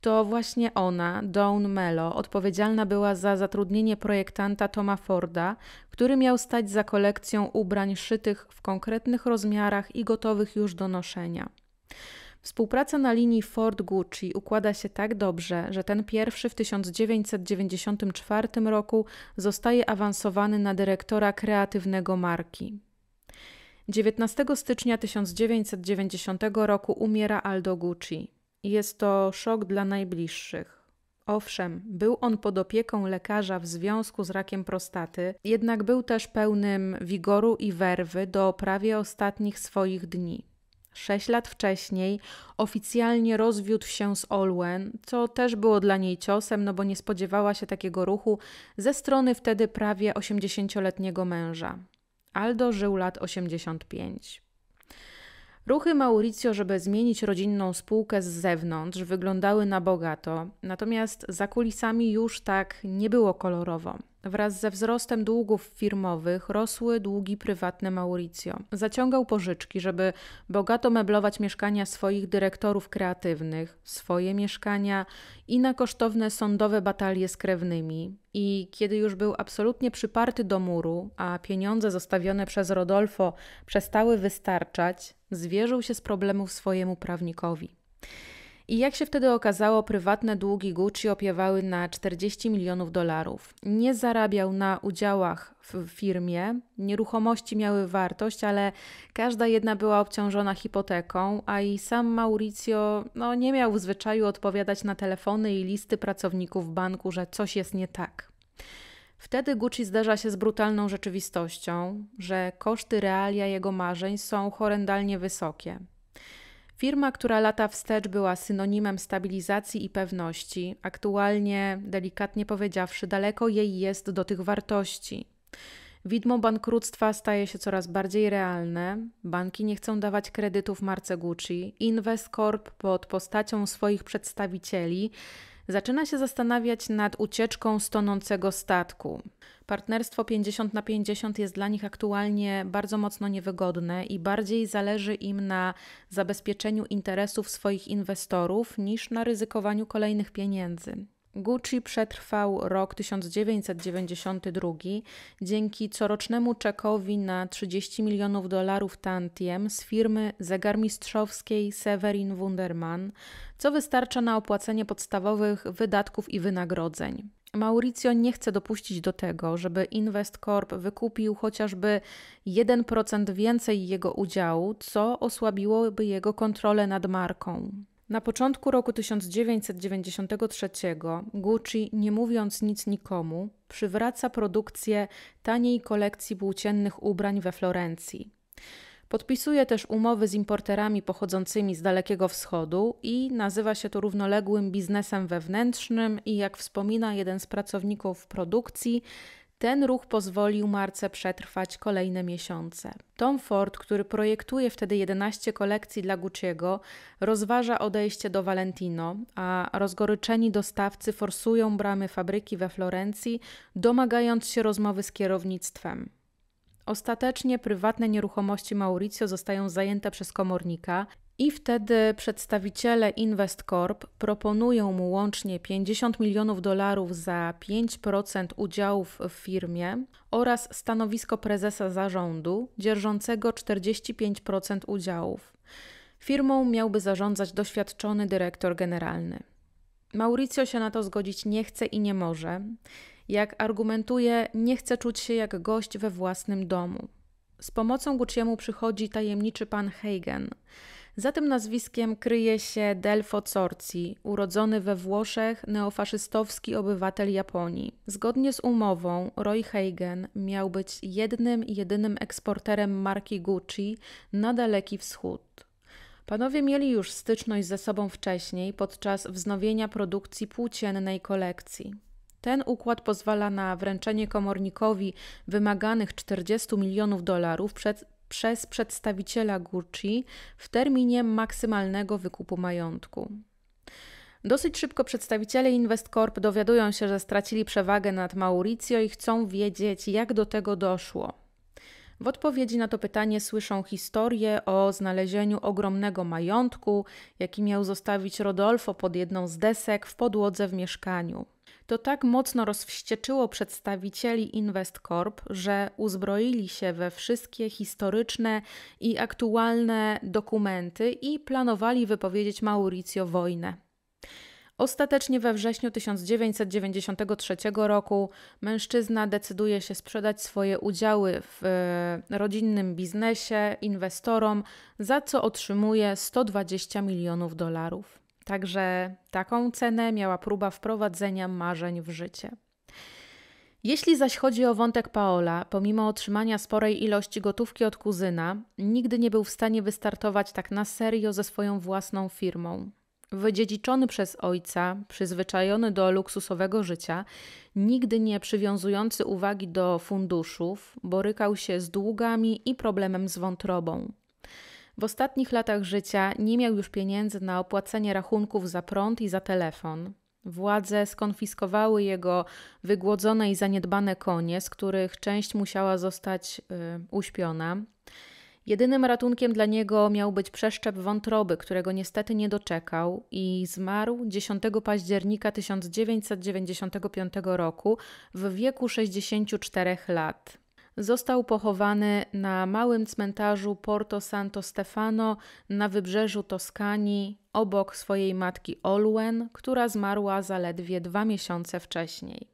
Speaker 1: To właśnie ona, Dawn Mello, odpowiedzialna była za zatrudnienie projektanta Toma Forda, który miał stać za kolekcją ubrań szytych w konkretnych rozmiarach i gotowych już do noszenia. Współpraca na linii Ford Gucci układa się tak dobrze, że ten pierwszy w 1994 roku zostaje awansowany na dyrektora kreatywnego marki. 19 stycznia 1990 roku umiera Aldo Gucci. Jest to szok dla najbliższych. Owszem, był on pod opieką lekarza w związku z rakiem prostaty, jednak był też pełnym wigoru i werwy do prawie ostatnich swoich dni. Sześć lat wcześniej oficjalnie rozwiódł się z Olwen, co też było dla niej ciosem, no bo nie spodziewała się takiego ruchu ze strony wtedy prawie 80-letniego męża. Aldo żył lat 85. Ruchy Mauricio, żeby zmienić rodzinną spółkę z zewnątrz, wyglądały na bogato, natomiast za kulisami już tak nie było kolorowo. Wraz ze wzrostem długów firmowych rosły długi prywatne Mauricio. Zaciągał pożyczki, żeby bogato meblować mieszkania swoich dyrektorów kreatywnych, swoje mieszkania i na kosztowne sądowe batalie z krewnymi. I kiedy już był absolutnie przyparty do muru, a pieniądze zostawione przez Rodolfo przestały wystarczać, zwierzył się z problemów swojemu prawnikowi. I jak się wtedy okazało, prywatne długi Gucci opiewały na 40 milionów dolarów. Nie zarabiał na udziałach w firmie, nieruchomości miały wartość, ale każda jedna była obciążona hipoteką, a i sam Mauricio no, nie miał w zwyczaju odpowiadać na telefony i listy pracowników banku, że coś jest nie tak. Wtedy Gucci zderza się z brutalną rzeczywistością, że koszty realia jego marzeń są horrendalnie wysokie. Firma, która lata wstecz była synonimem stabilizacji i pewności, aktualnie, delikatnie powiedziawszy, daleko jej jest do tych wartości. Widmo bankructwa staje się coraz bardziej realne, banki nie chcą dawać kredytów marce Gucci, InvestCorp pod postacią swoich przedstawicieli zaczyna się zastanawiać nad ucieczką z tonącego statku. Partnerstwo 50 na 50 jest dla nich aktualnie bardzo mocno niewygodne i bardziej zależy im na zabezpieczeniu interesów swoich inwestorów niż na ryzykowaniu kolejnych pieniędzy. Gucci przetrwał rok 1992 dzięki corocznemu czekowi na 30 milionów dolarów tantiem z firmy zegarmistrzowskiej Severin Wunderman, co wystarcza na opłacenie podstawowych wydatków i wynagrodzeń. Mauricio nie chce dopuścić do tego, żeby InvestCorp wykupił chociażby 1% więcej jego udziału, co osłabiłoby jego kontrolę nad marką. Na początku roku 1993 Gucci, nie mówiąc nic nikomu, przywraca produkcję taniej kolekcji płóciennych ubrań we Florencji. Podpisuje też umowy z importerami pochodzącymi z Dalekiego Wschodu i nazywa się to równoległym biznesem wewnętrznym i jak wspomina jeden z pracowników produkcji, ten ruch pozwolił marce przetrwać kolejne miesiące. Tom Ford, który projektuje wtedy 11 kolekcji dla Gucci'ego, rozważa odejście do Valentino, a rozgoryczeni dostawcy forsują bramy fabryki we Florencji, domagając się rozmowy z kierownictwem. Ostatecznie prywatne nieruchomości Mauricio zostają zajęte przez komornika i wtedy przedstawiciele InvestCorp proponują mu łącznie 50 milionów dolarów za 5% udziałów w firmie oraz stanowisko prezesa zarządu, dzierżącego 45% udziałów. Firmą miałby zarządzać doświadczony dyrektor generalny. Mauricio się na to zgodzić nie chce i nie może. Jak argumentuje, nie chce czuć się jak gość we własnym domu. Z pomocą Gucciemu przychodzi tajemniczy pan Hagen – za tym nazwiskiem kryje się Delfo Corci, urodzony we Włoszech neofaszystowski obywatel Japonii. Zgodnie z umową Roy Hagen miał być jednym jedynym eksporterem marki Gucci na Daleki Wschód. Panowie mieli już styczność ze sobą wcześniej podczas wznowienia produkcji płóciennej kolekcji. Ten układ pozwala na wręczenie komornikowi wymaganych 40 milionów dolarów przed przez przedstawiciela Gucci w terminie maksymalnego wykupu majątku. Dosyć szybko przedstawiciele InvestCorp dowiadują się, że stracili przewagę nad Mauricio i chcą wiedzieć, jak do tego doszło. W odpowiedzi na to pytanie słyszą historię o znalezieniu ogromnego majątku, jaki miał zostawić Rodolfo pod jedną z desek w podłodze w mieszkaniu. To tak mocno rozwścieczyło przedstawicieli InvestCorp, że uzbroili się we wszystkie historyczne i aktualne dokumenty i planowali wypowiedzieć Mauricio wojnę. Ostatecznie we wrześniu 1993 roku mężczyzna decyduje się sprzedać swoje udziały w e, rodzinnym biznesie inwestorom, za co otrzymuje 120 milionów dolarów. Także taką cenę miała próba wprowadzenia marzeń w życie. Jeśli zaś chodzi o wątek Paola, pomimo otrzymania sporej ilości gotówki od kuzyna, nigdy nie był w stanie wystartować tak na serio ze swoją własną firmą. Wydziedziczony przez ojca, przyzwyczajony do luksusowego życia, nigdy nie przywiązujący uwagi do funduszów, borykał się z długami i problemem z wątrobą. W ostatnich latach życia nie miał już pieniędzy na opłacenie rachunków za prąd i za telefon. Władze skonfiskowały jego wygłodzone i zaniedbane konie, z których część musiała zostać y, uśpiona. Jedynym ratunkiem dla niego miał być przeszczep wątroby, którego niestety nie doczekał i zmarł 10 października 1995 roku w wieku 64 lat. Został pochowany na małym cmentarzu Porto Santo Stefano na wybrzeżu Toskanii obok swojej matki Olwen, która zmarła zaledwie dwa miesiące wcześniej.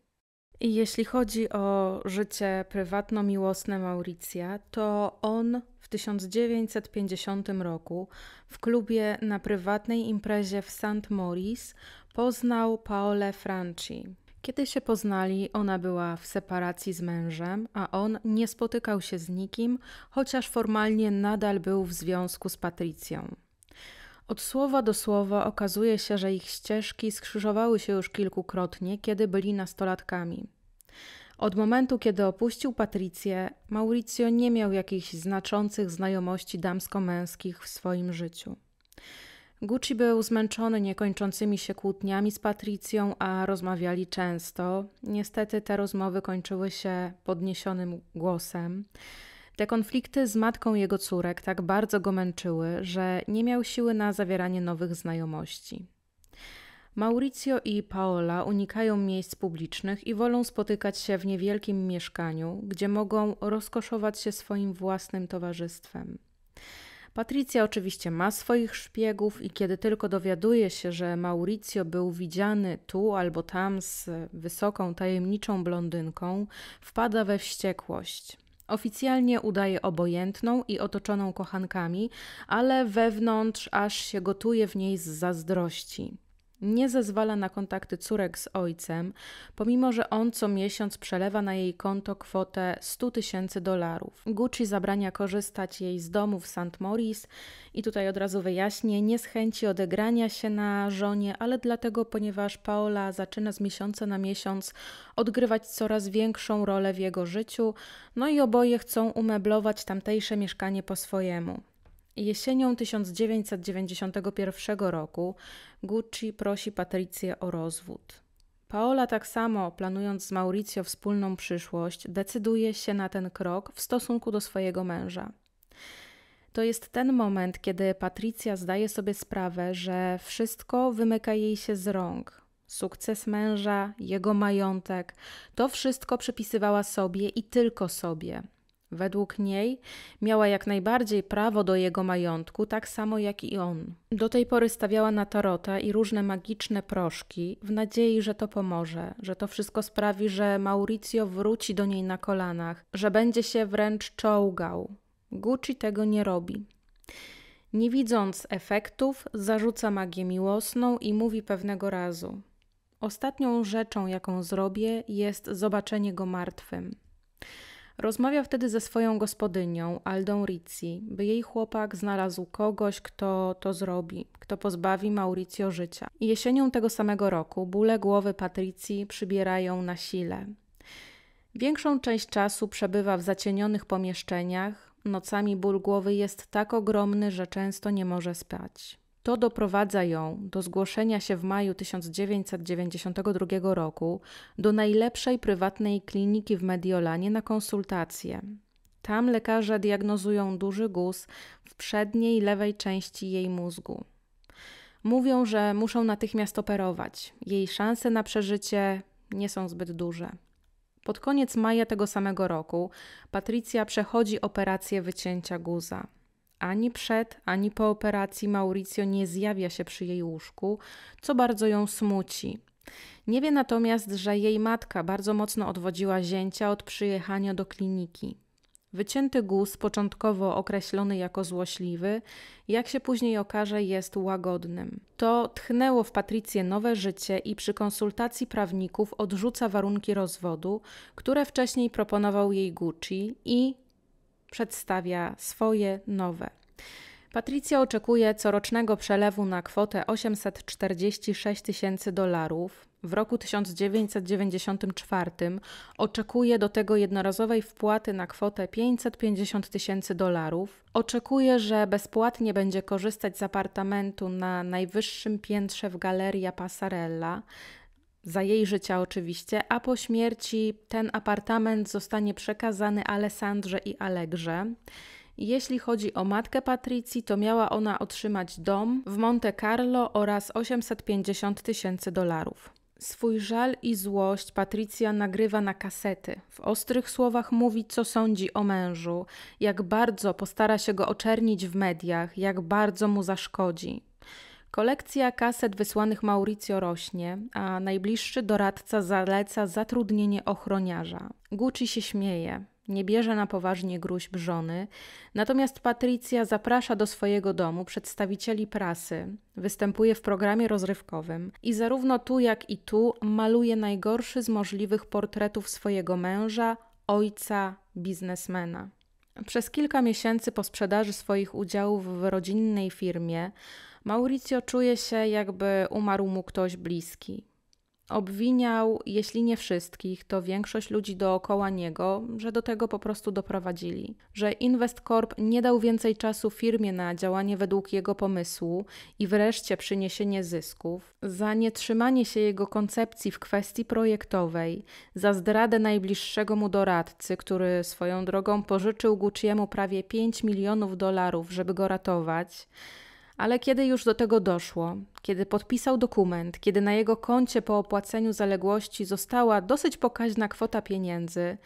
Speaker 1: I jeśli chodzi o życie prywatno-miłosne Mauricja, to on 1950 roku w klubie na prywatnej imprezie w St. Moritz poznał Paole Franci. Kiedy się poznali, ona była w separacji z mężem, a on nie spotykał się z nikim, chociaż formalnie nadal był w związku z Patrycją. Od słowa do słowa okazuje się, że ich ścieżki skrzyżowały się już kilkukrotnie, kiedy byli nastolatkami. Od momentu, kiedy opuścił Patrycję, Mauricio nie miał jakichś znaczących znajomości damsko-męskich w swoim życiu. Gucci był zmęczony niekończącymi się kłótniami z Patrycją, a rozmawiali często. Niestety te rozmowy kończyły się podniesionym głosem. Te konflikty z matką jego córek tak bardzo go męczyły, że nie miał siły na zawieranie nowych znajomości. Mauricio i Paola unikają miejsc publicznych i wolą spotykać się w niewielkim mieszkaniu, gdzie mogą rozkoszować się swoim własnym towarzystwem. Patricja oczywiście ma swoich szpiegów i kiedy tylko dowiaduje się, że Mauricio był widziany tu albo tam z wysoką, tajemniczą blondynką, wpada we wściekłość. Oficjalnie udaje obojętną i otoczoną kochankami, ale wewnątrz aż się gotuje w niej z zazdrości nie zezwala na kontakty córek z ojcem, pomimo że on co miesiąc przelewa na jej konto kwotę 100 tysięcy dolarów. Gucci zabrania korzystać jej z domu w St. Morris i tutaj od razu wyjaśnię, nie z chęci odegrania się na żonie, ale dlatego, ponieważ Paola zaczyna z miesiąca na miesiąc odgrywać coraz większą rolę w jego życiu, no i oboje chcą umeblować tamtejsze mieszkanie po swojemu. Jesienią 1991 roku Gucci prosi Patrycję o rozwód. Paola tak samo, planując z Mauricio wspólną przyszłość, decyduje się na ten krok w stosunku do swojego męża. To jest ten moment, kiedy Patrycja zdaje sobie sprawę, że wszystko wymyka jej się z rąk. Sukces męża, jego majątek to wszystko przypisywała sobie i tylko sobie. Według niej miała jak najbardziej prawo do jego majątku, tak samo jak i on. Do tej pory stawiała na tarota i różne magiczne proszki, w nadziei, że to pomoże, że to wszystko sprawi, że Mauricio wróci do niej na kolanach, że będzie się wręcz czołgał. Gucci tego nie robi. Nie widząc efektów, zarzuca magię miłosną i mówi pewnego razu: Ostatnią rzeczą, jaką zrobię, jest zobaczenie go martwym. Rozmawia wtedy ze swoją gospodynią, Aldą Rizzi, by jej chłopak znalazł kogoś, kto to zrobi, kto pozbawi Mauricio życia. Jesienią tego samego roku bóle głowy Patrycji przybierają na sile. Większą część czasu przebywa w zacienionych pomieszczeniach, nocami ból głowy jest tak ogromny, że często nie może spać. To doprowadza ją do zgłoszenia się w maju 1992 roku do najlepszej prywatnej kliniki w Mediolanie na konsultację. Tam lekarze diagnozują duży guz w przedniej lewej części jej mózgu. Mówią, że muszą natychmiast operować. Jej szanse na przeżycie nie są zbyt duże. Pod koniec maja tego samego roku Patrycja przechodzi operację wycięcia guza. Ani przed, ani po operacji Mauricio nie zjawia się przy jej łóżku, co bardzo ją smuci. Nie wie natomiast, że jej matka bardzo mocno odwodziła zięcia od przyjechania do kliniki. Wycięty guz, początkowo określony jako złośliwy, jak się później okaże, jest łagodnym. To tchnęło w Patrycję nowe życie i przy konsultacji prawników odrzuca warunki rozwodu, które wcześniej proponował jej Gucci i przedstawia swoje nowe. Patricja oczekuje corocznego przelewu na kwotę 846 tysięcy dolarów. W roku 1994 oczekuje do tego jednorazowej wpłaty na kwotę 550 tysięcy dolarów. Oczekuje, że bezpłatnie będzie korzystać z apartamentu na najwyższym piętrze w Galeria Passarella za jej życia oczywiście, a po śmierci ten apartament zostanie przekazany Alessandrze i Allegrze. Jeśli chodzi o matkę Patrycji, to miała ona otrzymać dom w Monte Carlo oraz 850 tysięcy dolarów. Swój żal i złość Patrycja nagrywa na kasety. W ostrych słowach mówi, co sądzi o mężu, jak bardzo postara się go oczernić w mediach, jak bardzo mu zaszkodzi. Kolekcja kaset wysłanych Mauricio rośnie, a najbliższy doradca zaleca zatrudnienie ochroniarza. Gucci się śmieje, nie bierze na poważnie gruźb żony, natomiast Patrycja zaprasza do swojego domu przedstawicieli prasy, występuje w programie rozrywkowym i zarówno tu, jak i tu maluje najgorszy z możliwych portretów swojego męża, ojca, biznesmena. Przez kilka miesięcy po sprzedaży swoich udziałów w rodzinnej firmie Mauricio czuje się, jakby umarł mu ktoś bliski. Obwiniał, jeśli nie wszystkich, to większość ludzi dookoła niego, że do tego po prostu doprowadzili. Że InvestCorp nie dał więcej czasu firmie na działanie według jego pomysłu i wreszcie przyniesienie zysków, za nietrzymanie się jego koncepcji w kwestii projektowej, za zdradę najbliższego mu doradcy, który swoją drogą pożyczył Gucciemu prawie 5 milionów dolarów, żeby go ratować ale kiedy już do tego doszło, kiedy podpisał dokument, kiedy na jego koncie po opłaceniu zaległości została dosyć pokaźna kwota pieniędzy,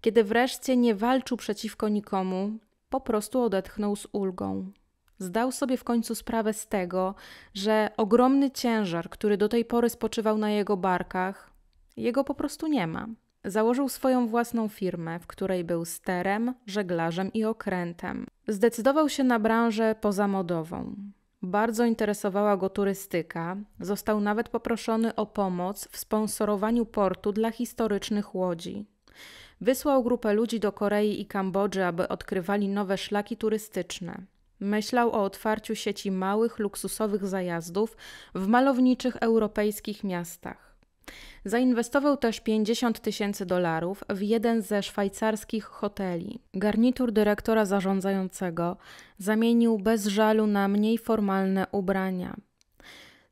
Speaker 1: kiedy wreszcie nie walczył przeciwko nikomu, po prostu odetchnął z ulgą. Zdał sobie w końcu sprawę z tego, że ogromny ciężar, który do tej pory spoczywał na jego barkach, jego po prostu nie ma. Założył swoją własną firmę, w której był sterem, żeglarzem i okrętem. Zdecydował się na branżę pozamodową. Bardzo interesowała go turystyka. Został nawet poproszony o pomoc w sponsorowaniu portu dla historycznych łodzi. Wysłał grupę ludzi do Korei i Kambodży, aby odkrywali nowe szlaki turystyczne. Myślał o otwarciu sieci małych, luksusowych zajazdów w malowniczych europejskich miastach. Zainwestował też 50 tysięcy dolarów w jeden ze szwajcarskich hoteli. Garnitur dyrektora zarządzającego zamienił bez żalu na mniej formalne ubrania.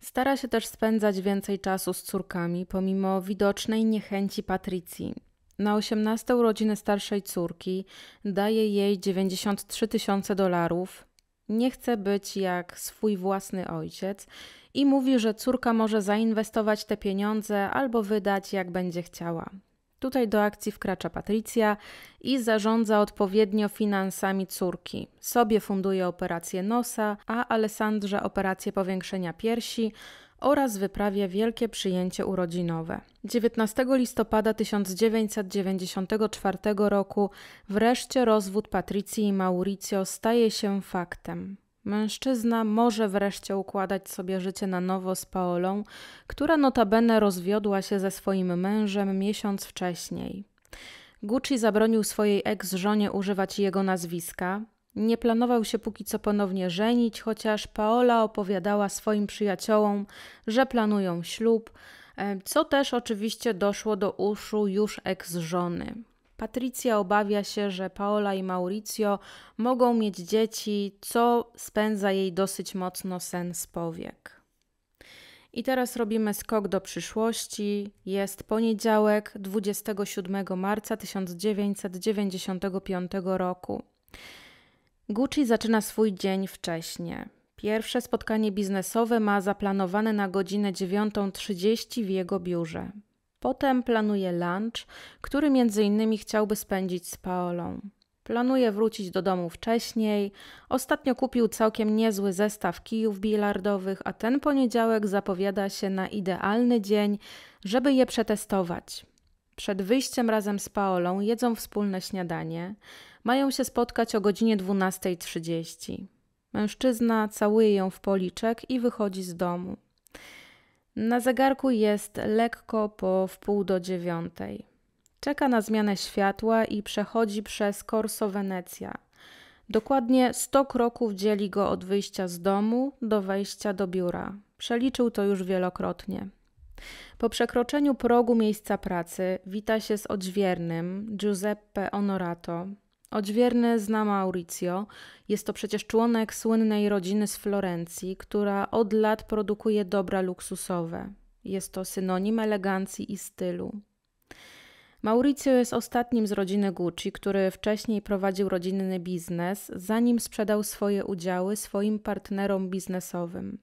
Speaker 1: Stara się też spędzać więcej czasu z córkami, pomimo widocznej niechęci Patrycji. Na 18 urodziny starszej córki daje jej 93 tysiące dolarów. Nie chce być jak swój własny ojciec i mówi, że córka może zainwestować te pieniądze albo wydać jak będzie chciała. Tutaj do akcji wkracza Patrycja i zarządza odpowiednio finansami córki. Sobie funduje operację nosa, a Alessandrze operację powiększenia piersi oraz wyprawia wielkie przyjęcie urodzinowe. 19 listopada 1994 roku wreszcie rozwód Patrycji i Mauricio staje się faktem. Mężczyzna może wreszcie układać sobie życie na nowo z Paolą, która notabene rozwiodła się ze swoim mężem miesiąc wcześniej. Gucci zabronił swojej ex-żonie używać jego nazwiska. Nie planował się póki co ponownie żenić, chociaż Paola opowiadała swoim przyjaciołom, że planują ślub, e, co też oczywiście doszło do uszu już ex-żony. Patrycja obawia się, że Paola i Mauricio mogą mieć dzieci, co spędza jej dosyć mocno sen z powiek. I teraz robimy skok do przyszłości. Jest poniedziałek 27 marca 1995 roku. Gucci zaczyna swój dzień wcześniej. Pierwsze spotkanie biznesowe ma zaplanowane na godzinę 9.30 w jego biurze. Potem planuje lunch, który między innymi chciałby spędzić z Paolą. Planuje wrócić do domu wcześniej. Ostatnio kupił całkiem niezły zestaw kijów bilardowych, a ten poniedziałek zapowiada się na idealny dzień, żeby je przetestować. Przed wyjściem razem z Paolą jedzą wspólne śniadanie. Mają się spotkać o godzinie 12.30. Mężczyzna całuje ją w policzek i wychodzi z domu. Na zegarku jest lekko po wpół do dziewiątej. Czeka na zmianę światła i przechodzi przez Corso Wenecja. Dokładnie 100 kroków dzieli go od wyjścia z domu do wejścia do biura. Przeliczył to już wielokrotnie. Po przekroczeniu progu miejsca pracy wita się z odźwiernym Giuseppe Onorato, Odźwierny zna Maurizio. Jest to przecież członek słynnej rodziny z Florencji, która od lat produkuje dobra luksusowe. Jest to synonim elegancji i stylu. Maurizio jest ostatnim z rodziny Gucci, który wcześniej prowadził rodzinny biznes, zanim sprzedał swoje udziały swoim partnerom biznesowym.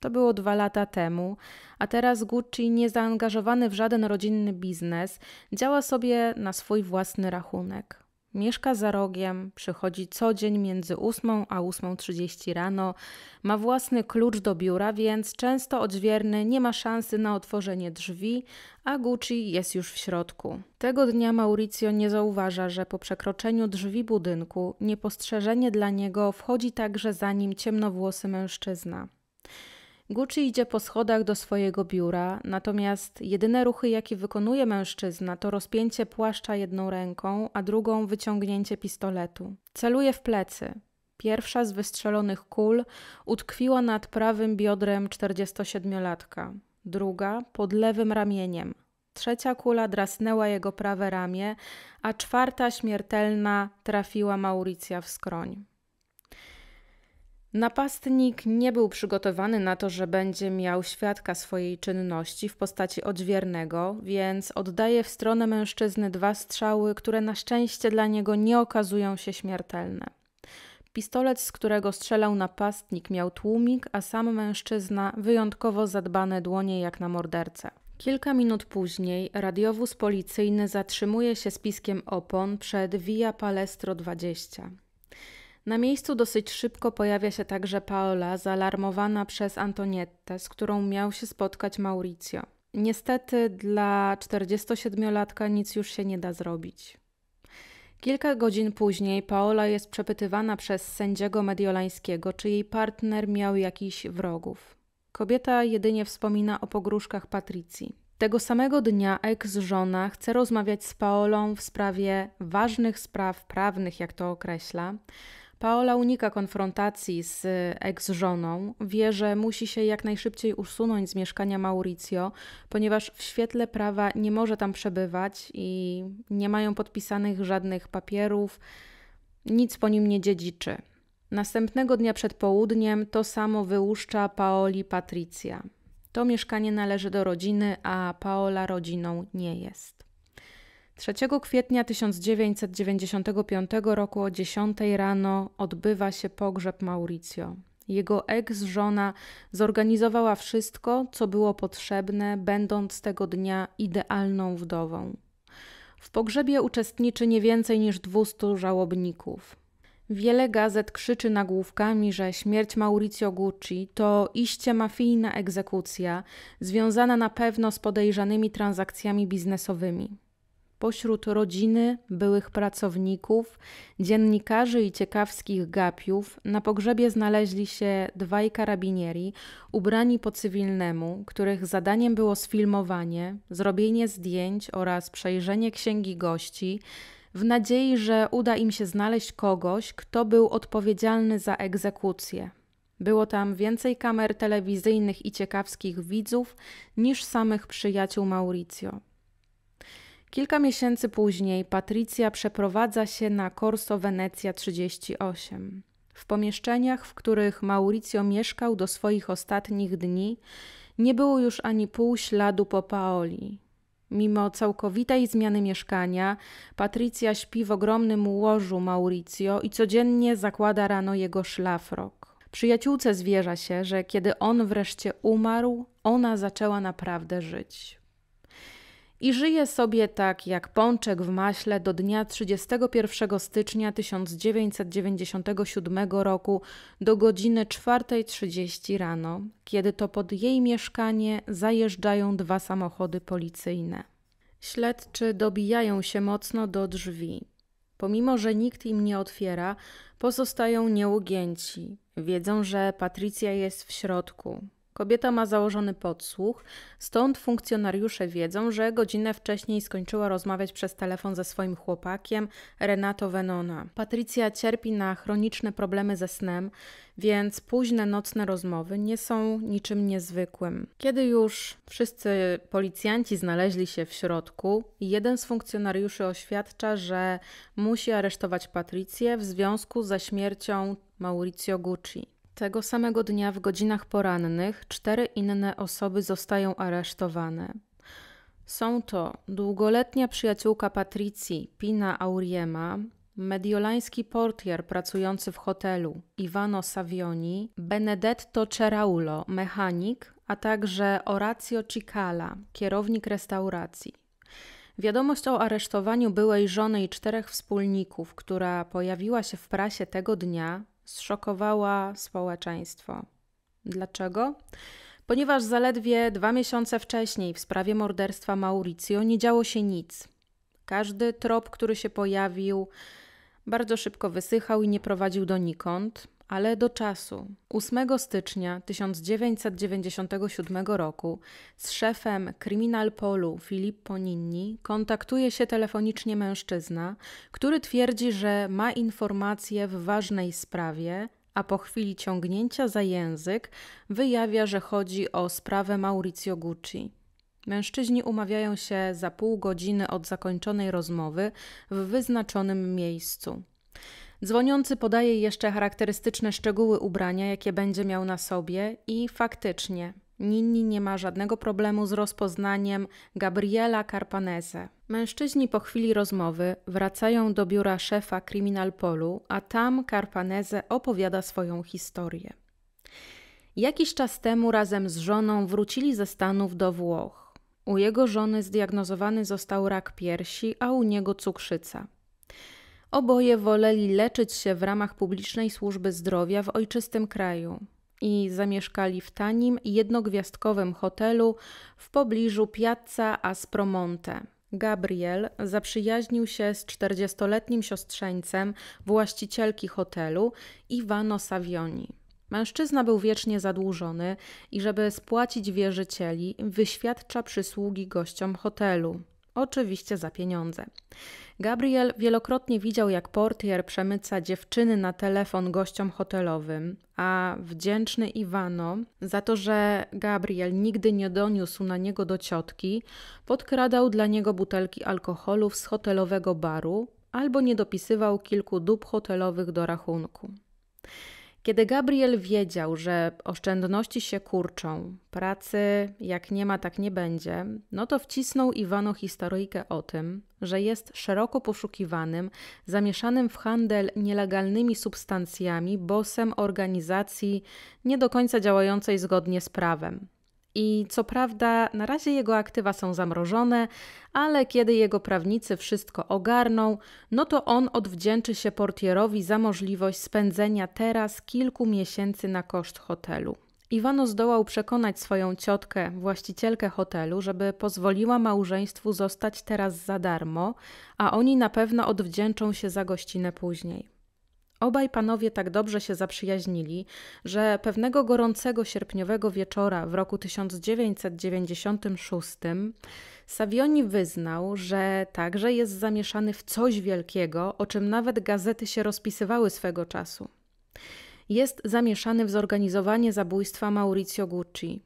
Speaker 1: To było dwa lata temu, a teraz Gucci, niezaangażowany w żaden rodzinny biznes, działa sobie na swój własny rachunek. Mieszka za rogiem, przychodzi co dzień między 8 a 8.30 rano, ma własny klucz do biura, więc często odźwierny nie ma szansy na otworzenie drzwi, a Gucci jest już w środku. Tego dnia Mauricio nie zauważa, że po przekroczeniu drzwi budynku niepostrzeżenie dla niego wchodzi także za nim ciemnowłosy mężczyzna. Gucci idzie po schodach do swojego biura, natomiast jedyne ruchy, jakie wykonuje mężczyzna, to rozpięcie płaszcza jedną ręką, a drugą wyciągnięcie pistoletu. Celuje w plecy. Pierwsza z wystrzelonych kul utkwiła nad prawym biodrem 47-latka, druga pod lewym ramieniem. Trzecia kula drasnęła jego prawe ramię, a czwarta śmiertelna trafiła Mauricja w skroń. Napastnik nie był przygotowany na to, że będzie miał świadka swojej czynności w postaci odźwiernego, więc oddaje w stronę mężczyzny dwa strzały, które na szczęście dla niego nie okazują się śmiertelne. Pistolet, z którego strzelał napastnik, miał tłumik, a sam mężczyzna wyjątkowo zadbane dłonie jak na mordercę. Kilka minut później radiowóz policyjny zatrzymuje się z piskiem opon przed Via Palestro 20. Na miejscu dosyć szybko pojawia się także Paola, zaalarmowana przez Antoniette, z którą miał się spotkać Mauricio. Niestety dla 47-latka nic już się nie da zrobić. Kilka godzin później Paola jest przepytywana przez sędziego mediolańskiego, czy jej partner miał jakiś wrogów. Kobieta jedynie wspomina o pogróżkach Patrycji. Tego samego dnia ex-żona chce rozmawiać z Paolą w sprawie ważnych spraw prawnych, jak to określa, Paola unika konfrontacji z ex-żoną, wie, że musi się jak najszybciej usunąć z mieszkania Mauricio, ponieważ w świetle prawa nie może tam przebywać i nie mają podpisanych żadnych papierów, nic po nim nie dziedziczy. Następnego dnia przed południem to samo wyłuszcza Paoli Patricja. To mieszkanie należy do rodziny, a Paola rodziną nie jest. 3 kwietnia 1995 roku o 10 rano odbywa się pogrzeb Mauricio. Jego eks-żona zorganizowała wszystko, co było potrzebne, będąc tego dnia idealną wdową. W pogrzebie uczestniczy nie więcej niż 200 żałobników. Wiele gazet krzyczy nagłówkami, że śmierć Maurizio Gucci to iście mafijna egzekucja, związana na pewno z podejrzanymi transakcjami biznesowymi. Pośród rodziny, byłych pracowników, dziennikarzy i ciekawskich gapiów na pogrzebie znaleźli się dwaj karabinieri ubrani po cywilnemu, których zadaniem było sfilmowanie, zrobienie zdjęć oraz przejrzenie księgi gości, w nadziei, że uda im się znaleźć kogoś, kto był odpowiedzialny za egzekucję. Było tam więcej kamer telewizyjnych i ciekawskich widzów niż samych przyjaciół Mauricio. Kilka miesięcy później Patrycja przeprowadza się na Corso Wenecja 38. W pomieszczeniach, w których Mauricio mieszkał do swoich ostatnich dni, nie było już ani pół śladu po Paoli. Mimo całkowitej zmiany mieszkania, Patrycja śpi w ogromnym łożu Mauricio i codziennie zakłada rano jego szlafrok. Przyjaciółce zwierza się, że kiedy on wreszcie umarł, ona zaczęła naprawdę żyć i żyje sobie tak jak pączek w maśle do dnia 31 stycznia 1997 roku do godziny 4.30 rano, kiedy to pod jej mieszkanie zajeżdżają dwa samochody policyjne. Śledczy dobijają się mocno do drzwi. Pomimo, że nikt im nie otwiera, pozostają nieugięci. Wiedzą, że Patrycja jest w środku. Kobieta ma założony podsłuch, stąd funkcjonariusze wiedzą, że godzinę wcześniej skończyła rozmawiać przez telefon ze swoim chłopakiem Renato Venona. Patrycja cierpi na chroniczne problemy ze snem, więc późne nocne rozmowy nie są niczym niezwykłym. Kiedy już wszyscy policjanci znaleźli się w środku, jeden z funkcjonariuszy oświadcza, że musi aresztować Patrycję w związku ze śmiercią Maurizio Gucci. Tego samego dnia w godzinach porannych cztery inne osoby zostają aresztowane. Są to długoletnia przyjaciółka Patrycji, Pina Auriema, mediolański portier pracujący w hotelu, Ivano Savioni, Benedetto Ceraulo, mechanik, a także Orazio Cicala, kierownik restauracji. Wiadomość o aresztowaniu byłej żony i czterech wspólników, która pojawiła się w prasie tego dnia, zszokowała społeczeństwo. Dlaczego? Ponieważ zaledwie dwa miesiące wcześniej w sprawie morderstwa Mauricio nie działo się nic. Każdy trop, który się pojawił, bardzo szybko wysychał i nie prowadził donikąd ale do czasu. 8 stycznia 1997 roku z szefem Criminal Polu Filippo Ninni kontaktuje się telefonicznie mężczyzna, który twierdzi, że ma informacje w ważnej sprawie, a po chwili ciągnięcia za język wyjawia, że chodzi o sprawę Maurizio Gucci. Mężczyźni umawiają się za pół godziny od zakończonej rozmowy w wyznaczonym miejscu. Dzwoniący podaje jeszcze charakterystyczne szczegóły ubrania, jakie będzie miał na sobie, i faktycznie Ninni nie ma żadnego problemu z rozpoznaniem Gabriela Carpanese. Mężczyźni po chwili rozmowy wracają do biura szefa Criminal Polu, a tam Carpanese opowiada swoją historię. Jakiś czas temu razem z żoną wrócili ze Stanów do Włoch. U jego żony zdiagnozowany został rak piersi, a u niego cukrzyca. Oboje woleli leczyć się w ramach publicznej służby zdrowia w ojczystym kraju i zamieszkali w tanim, jednogwiazdkowym hotelu w pobliżu Piazza Aspromonte. Gabriel zaprzyjaźnił się z 40-letnim siostrzeńcem właścicielki hotelu Ivano Savioni. Mężczyzna był wiecznie zadłużony i żeby spłacić wierzycieli, wyświadcza przysługi gościom hotelu. Oczywiście za pieniądze. Gabriel wielokrotnie widział, jak portier przemyca dziewczyny na telefon gościom hotelowym, a wdzięczny Iwano za to, że Gabriel nigdy nie doniósł na niego do ciotki, podkradał dla niego butelki alkoholu z hotelowego baru albo nie dopisywał kilku dób hotelowych do rachunku. Kiedy Gabriel wiedział, że oszczędności się kurczą, pracy jak nie ma, tak nie będzie, no to wcisnął Iwano historyjkę o tym, że jest szeroko poszukiwanym, zamieszanym w handel nielegalnymi substancjami, bosem organizacji nie do końca działającej zgodnie z prawem. I co prawda, na razie jego aktywa są zamrożone, ale kiedy jego prawnicy wszystko ogarną, no to on odwdzięczy się portierowi za możliwość spędzenia teraz kilku miesięcy na koszt hotelu. Iwano zdołał przekonać swoją ciotkę, właścicielkę hotelu, żeby pozwoliła małżeństwu zostać teraz za darmo, a oni na pewno odwdzięczą się za gościnę później. Obaj panowie tak dobrze się zaprzyjaźnili, że pewnego gorącego sierpniowego wieczora w roku 1996 Savioni wyznał, że także jest zamieszany w coś wielkiego, o czym nawet gazety się rozpisywały swego czasu. Jest zamieszany w zorganizowanie zabójstwa Maurizio Gucci.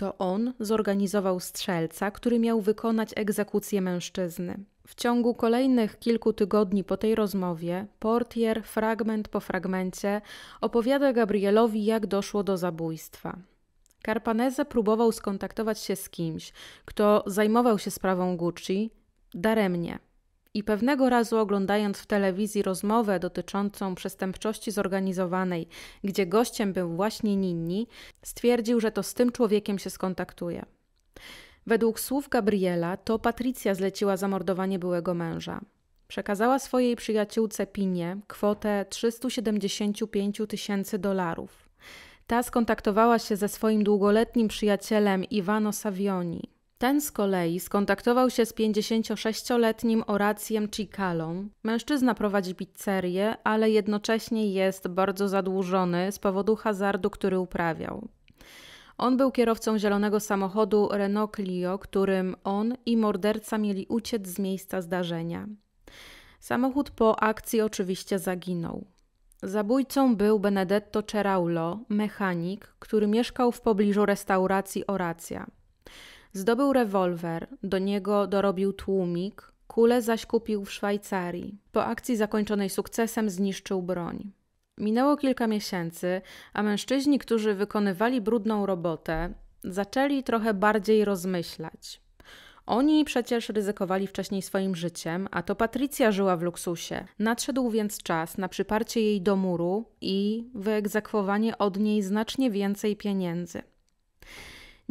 Speaker 1: To on zorganizował strzelca, który miał wykonać egzekucję mężczyzny. W ciągu kolejnych kilku tygodni po tej rozmowie, portier fragment po fragmencie opowiada Gabrielowi, jak doszło do zabójstwa. Carpanese próbował skontaktować się z kimś, kto zajmował się sprawą Gucci, daremnie. I pewnego razu oglądając w telewizji rozmowę dotyczącą przestępczości zorganizowanej, gdzie gościem był właśnie Ninni, stwierdził, że to z tym człowiekiem się skontaktuje. Według słów Gabriela to Patrycja zleciła zamordowanie byłego męża. Przekazała swojej przyjaciółce Pinie kwotę 375 tysięcy dolarów. Ta skontaktowała się ze swoim długoletnim przyjacielem Ivano Savioni. Ten z kolei skontaktował się z 56-letnim Horacjem Cicalą. Mężczyzna prowadzi pizzerię, ale jednocześnie jest bardzo zadłużony z powodu hazardu, który uprawiał. On był kierowcą zielonego samochodu Renault Clio, którym on i morderca mieli uciec z miejsca zdarzenia. Samochód po akcji oczywiście zaginął. Zabójcą był Benedetto Ceraulo, mechanik, który mieszkał w pobliżu restauracji Oracja. Zdobył rewolwer, do niego dorobił tłumik, kule zaś kupił w Szwajcarii. Po akcji zakończonej sukcesem zniszczył broń. Minęło kilka miesięcy, a mężczyźni, którzy wykonywali brudną robotę, zaczęli trochę bardziej rozmyślać. Oni przecież ryzykowali wcześniej swoim życiem, a to Patrycja żyła w luksusie. Nadszedł więc czas na przyparcie jej do muru i wyegzekwowanie od niej znacznie więcej pieniędzy.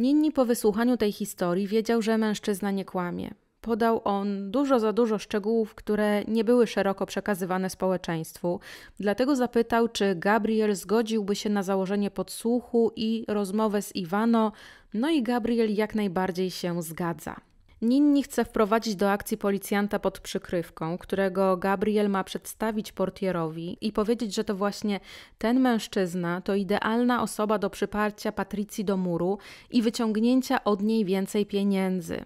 Speaker 1: Ninni po wysłuchaniu tej historii wiedział, że mężczyzna nie kłamie. Podał on dużo za dużo szczegółów, które nie były szeroko przekazywane społeczeństwu, dlatego zapytał, czy Gabriel zgodziłby się na założenie podsłuchu i rozmowę z Iwano, no i Gabriel jak najbardziej się zgadza. Ninni chce wprowadzić do akcji policjanta pod przykrywką, którego Gabriel ma przedstawić portierowi i powiedzieć, że to właśnie ten mężczyzna to idealna osoba do przyparcia Patrycji do muru i wyciągnięcia od niej więcej pieniędzy.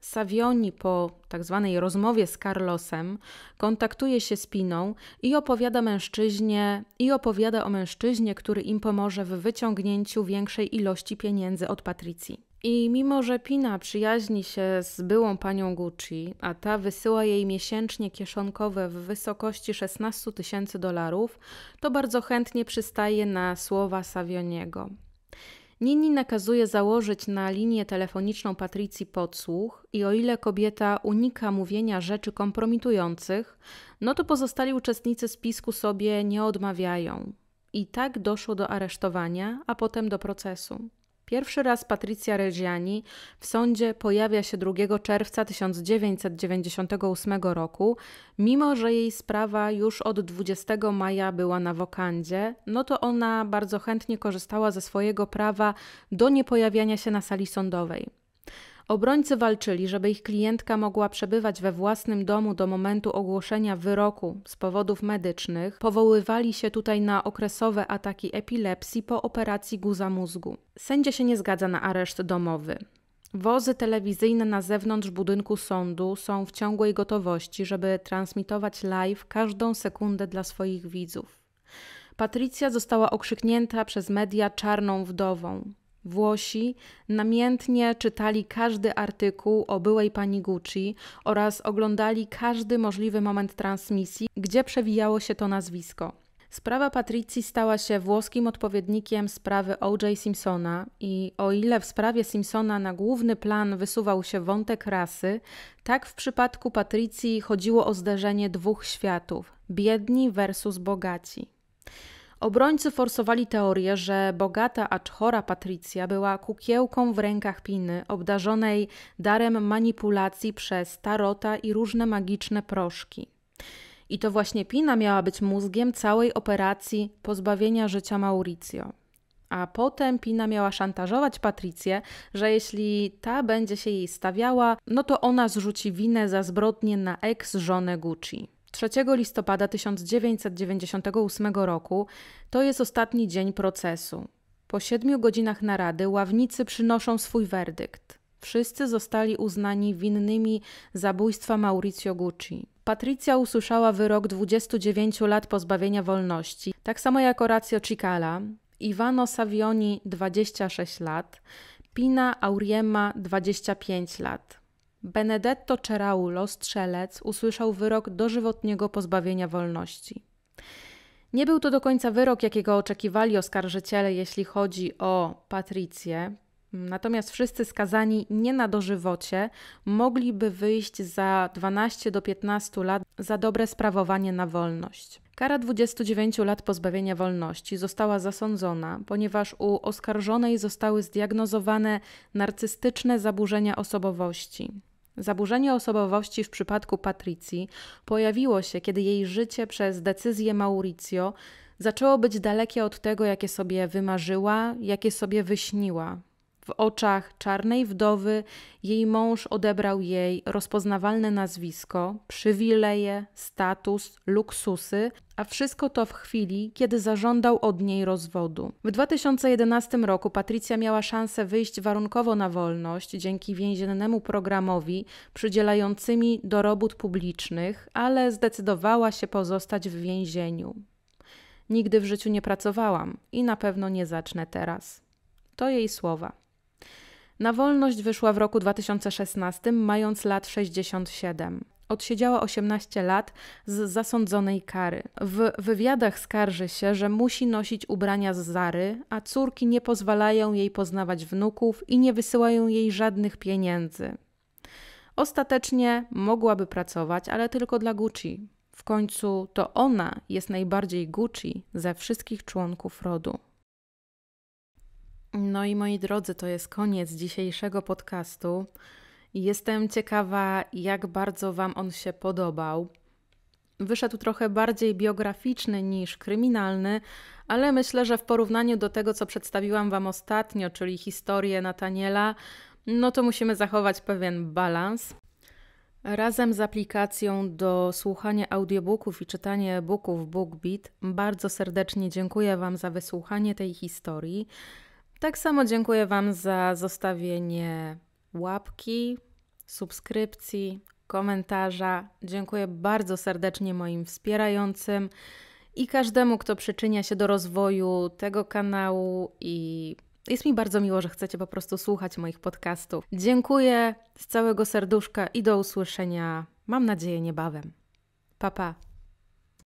Speaker 1: Savioni po tzw. Tak rozmowie z Carlosem kontaktuje się z Piną i opowiada mężczyźnie i opowiada o mężczyźnie, który im pomoże w wyciągnięciu większej ilości pieniędzy od Patrycji. I mimo, że Pina przyjaźni się z byłą panią Gucci, a ta wysyła jej miesięcznie kieszonkowe w wysokości 16 tysięcy dolarów, to bardzo chętnie przystaje na słowa Savioniego. Nini nakazuje założyć na linię telefoniczną Patrycji podsłuch i o ile kobieta unika mówienia rzeczy kompromitujących, no to pozostali uczestnicy spisku sobie nie odmawiają. I tak doszło do aresztowania, a potem do procesu. Pierwszy raz Patrycja Reggiani w sądzie pojawia się 2 czerwca 1998 roku, mimo że jej sprawa już od 20 maja była na wokandzie, no to ona bardzo chętnie korzystała ze swojego prawa do niepojawiania się na sali sądowej. Obrońcy walczyli, żeby ich klientka mogła przebywać we własnym domu do momentu ogłoszenia wyroku z powodów medycznych. Powoływali się tutaj na okresowe ataki epilepsji po operacji guza mózgu. Sędzia się nie zgadza na areszt domowy. Wozy telewizyjne na zewnątrz budynku sądu są w ciągłej gotowości, żeby transmitować live każdą sekundę dla swoich widzów. Patrycja została okrzyknięta przez media czarną wdową. Włosi namiętnie czytali każdy artykuł o byłej pani Gucci oraz oglądali każdy możliwy moment transmisji, gdzie przewijało się to nazwisko. Sprawa Patricji stała się włoskim odpowiednikiem sprawy O.J. Simpsona i o ile w sprawie Simpsona na główny plan wysuwał się wątek rasy, tak w przypadku Patricji chodziło o zderzenie dwóch światów biedni versus bogaci. Obrońcy forsowali teorię, że bogata, acz chora Patrycja była kukiełką w rękach Piny, obdarzonej darem manipulacji przez tarota i różne magiczne proszki. I to właśnie Pina miała być mózgiem całej operacji pozbawienia życia Mauricio. A potem Pina miała szantażować Patrycję, że jeśli ta będzie się jej stawiała, no to ona zrzuci winę za zbrodnię na eks-żonę Gucci. 3 listopada 1998 roku to jest ostatni dzień procesu. Po siedmiu godzinach narady ławnicy przynoszą swój werdykt. Wszyscy zostali uznani winnymi zabójstwa Maurizio Gucci. Patrycja usłyszała wyrok 29 lat pozbawienia wolności, tak samo jak Horacio Cicala, Ivano Savioni 26 lat, Pina Auriemma 25 lat. Benedetto Ceraulo, strzelec, usłyszał wyrok dożywotniego pozbawienia wolności. Nie był to do końca wyrok, jakiego oczekiwali oskarżyciele, jeśli chodzi o Patrycję. Natomiast wszyscy skazani nie na dożywocie mogliby wyjść za 12 do 15 lat za dobre sprawowanie na wolność. Kara 29 lat pozbawienia wolności została zasądzona, ponieważ u oskarżonej zostały zdiagnozowane narcystyczne zaburzenia osobowości. Zaburzenie osobowości w przypadku Patricji pojawiło się, kiedy jej życie przez decyzję Mauricio zaczęło być dalekie od tego, jakie sobie wymarzyła, jakie sobie wyśniła. W oczach czarnej wdowy jej mąż odebrał jej rozpoznawalne nazwisko, przywileje, status, luksusy, a wszystko to w chwili, kiedy zażądał od niej rozwodu. W 2011 roku Patrycja miała szansę wyjść warunkowo na wolność dzięki więziennemu programowi przydzielającymi do robót publicznych, ale zdecydowała się pozostać w więzieniu. Nigdy w życiu nie pracowałam i na pewno nie zacznę teraz. To jej słowa. Na wolność wyszła w roku 2016, mając lat 67. Odsiedziała 18 lat z zasądzonej kary. W wywiadach skarży się, że musi nosić ubrania z Zary, a córki nie pozwalają jej poznawać wnuków i nie wysyłają jej żadnych pieniędzy. Ostatecznie mogłaby pracować, ale tylko dla Gucci. W końcu to ona jest najbardziej Gucci ze wszystkich członków rodu. No i moi drodzy, to jest koniec dzisiejszego podcastu. Jestem ciekawa, jak bardzo Wam on się podobał. Wyszedł trochę bardziej biograficzny niż kryminalny, ale myślę, że w porównaniu do tego, co przedstawiłam Wam ostatnio, czyli historię Nataniela, no to musimy zachować pewien balans. Razem z aplikacją do słuchania audiobooków i czytania e-booków BookBeat bardzo serdecznie dziękuję Wam za wysłuchanie tej historii. Tak samo dziękuję Wam za zostawienie łapki, subskrypcji, komentarza. Dziękuję bardzo serdecznie moim wspierającym i każdemu, kto przyczynia się do rozwoju tego kanału i jest mi bardzo miło, że chcecie po prostu słuchać moich podcastów. Dziękuję z całego serduszka i do usłyszenia, mam nadzieję, niebawem. Pa, pa.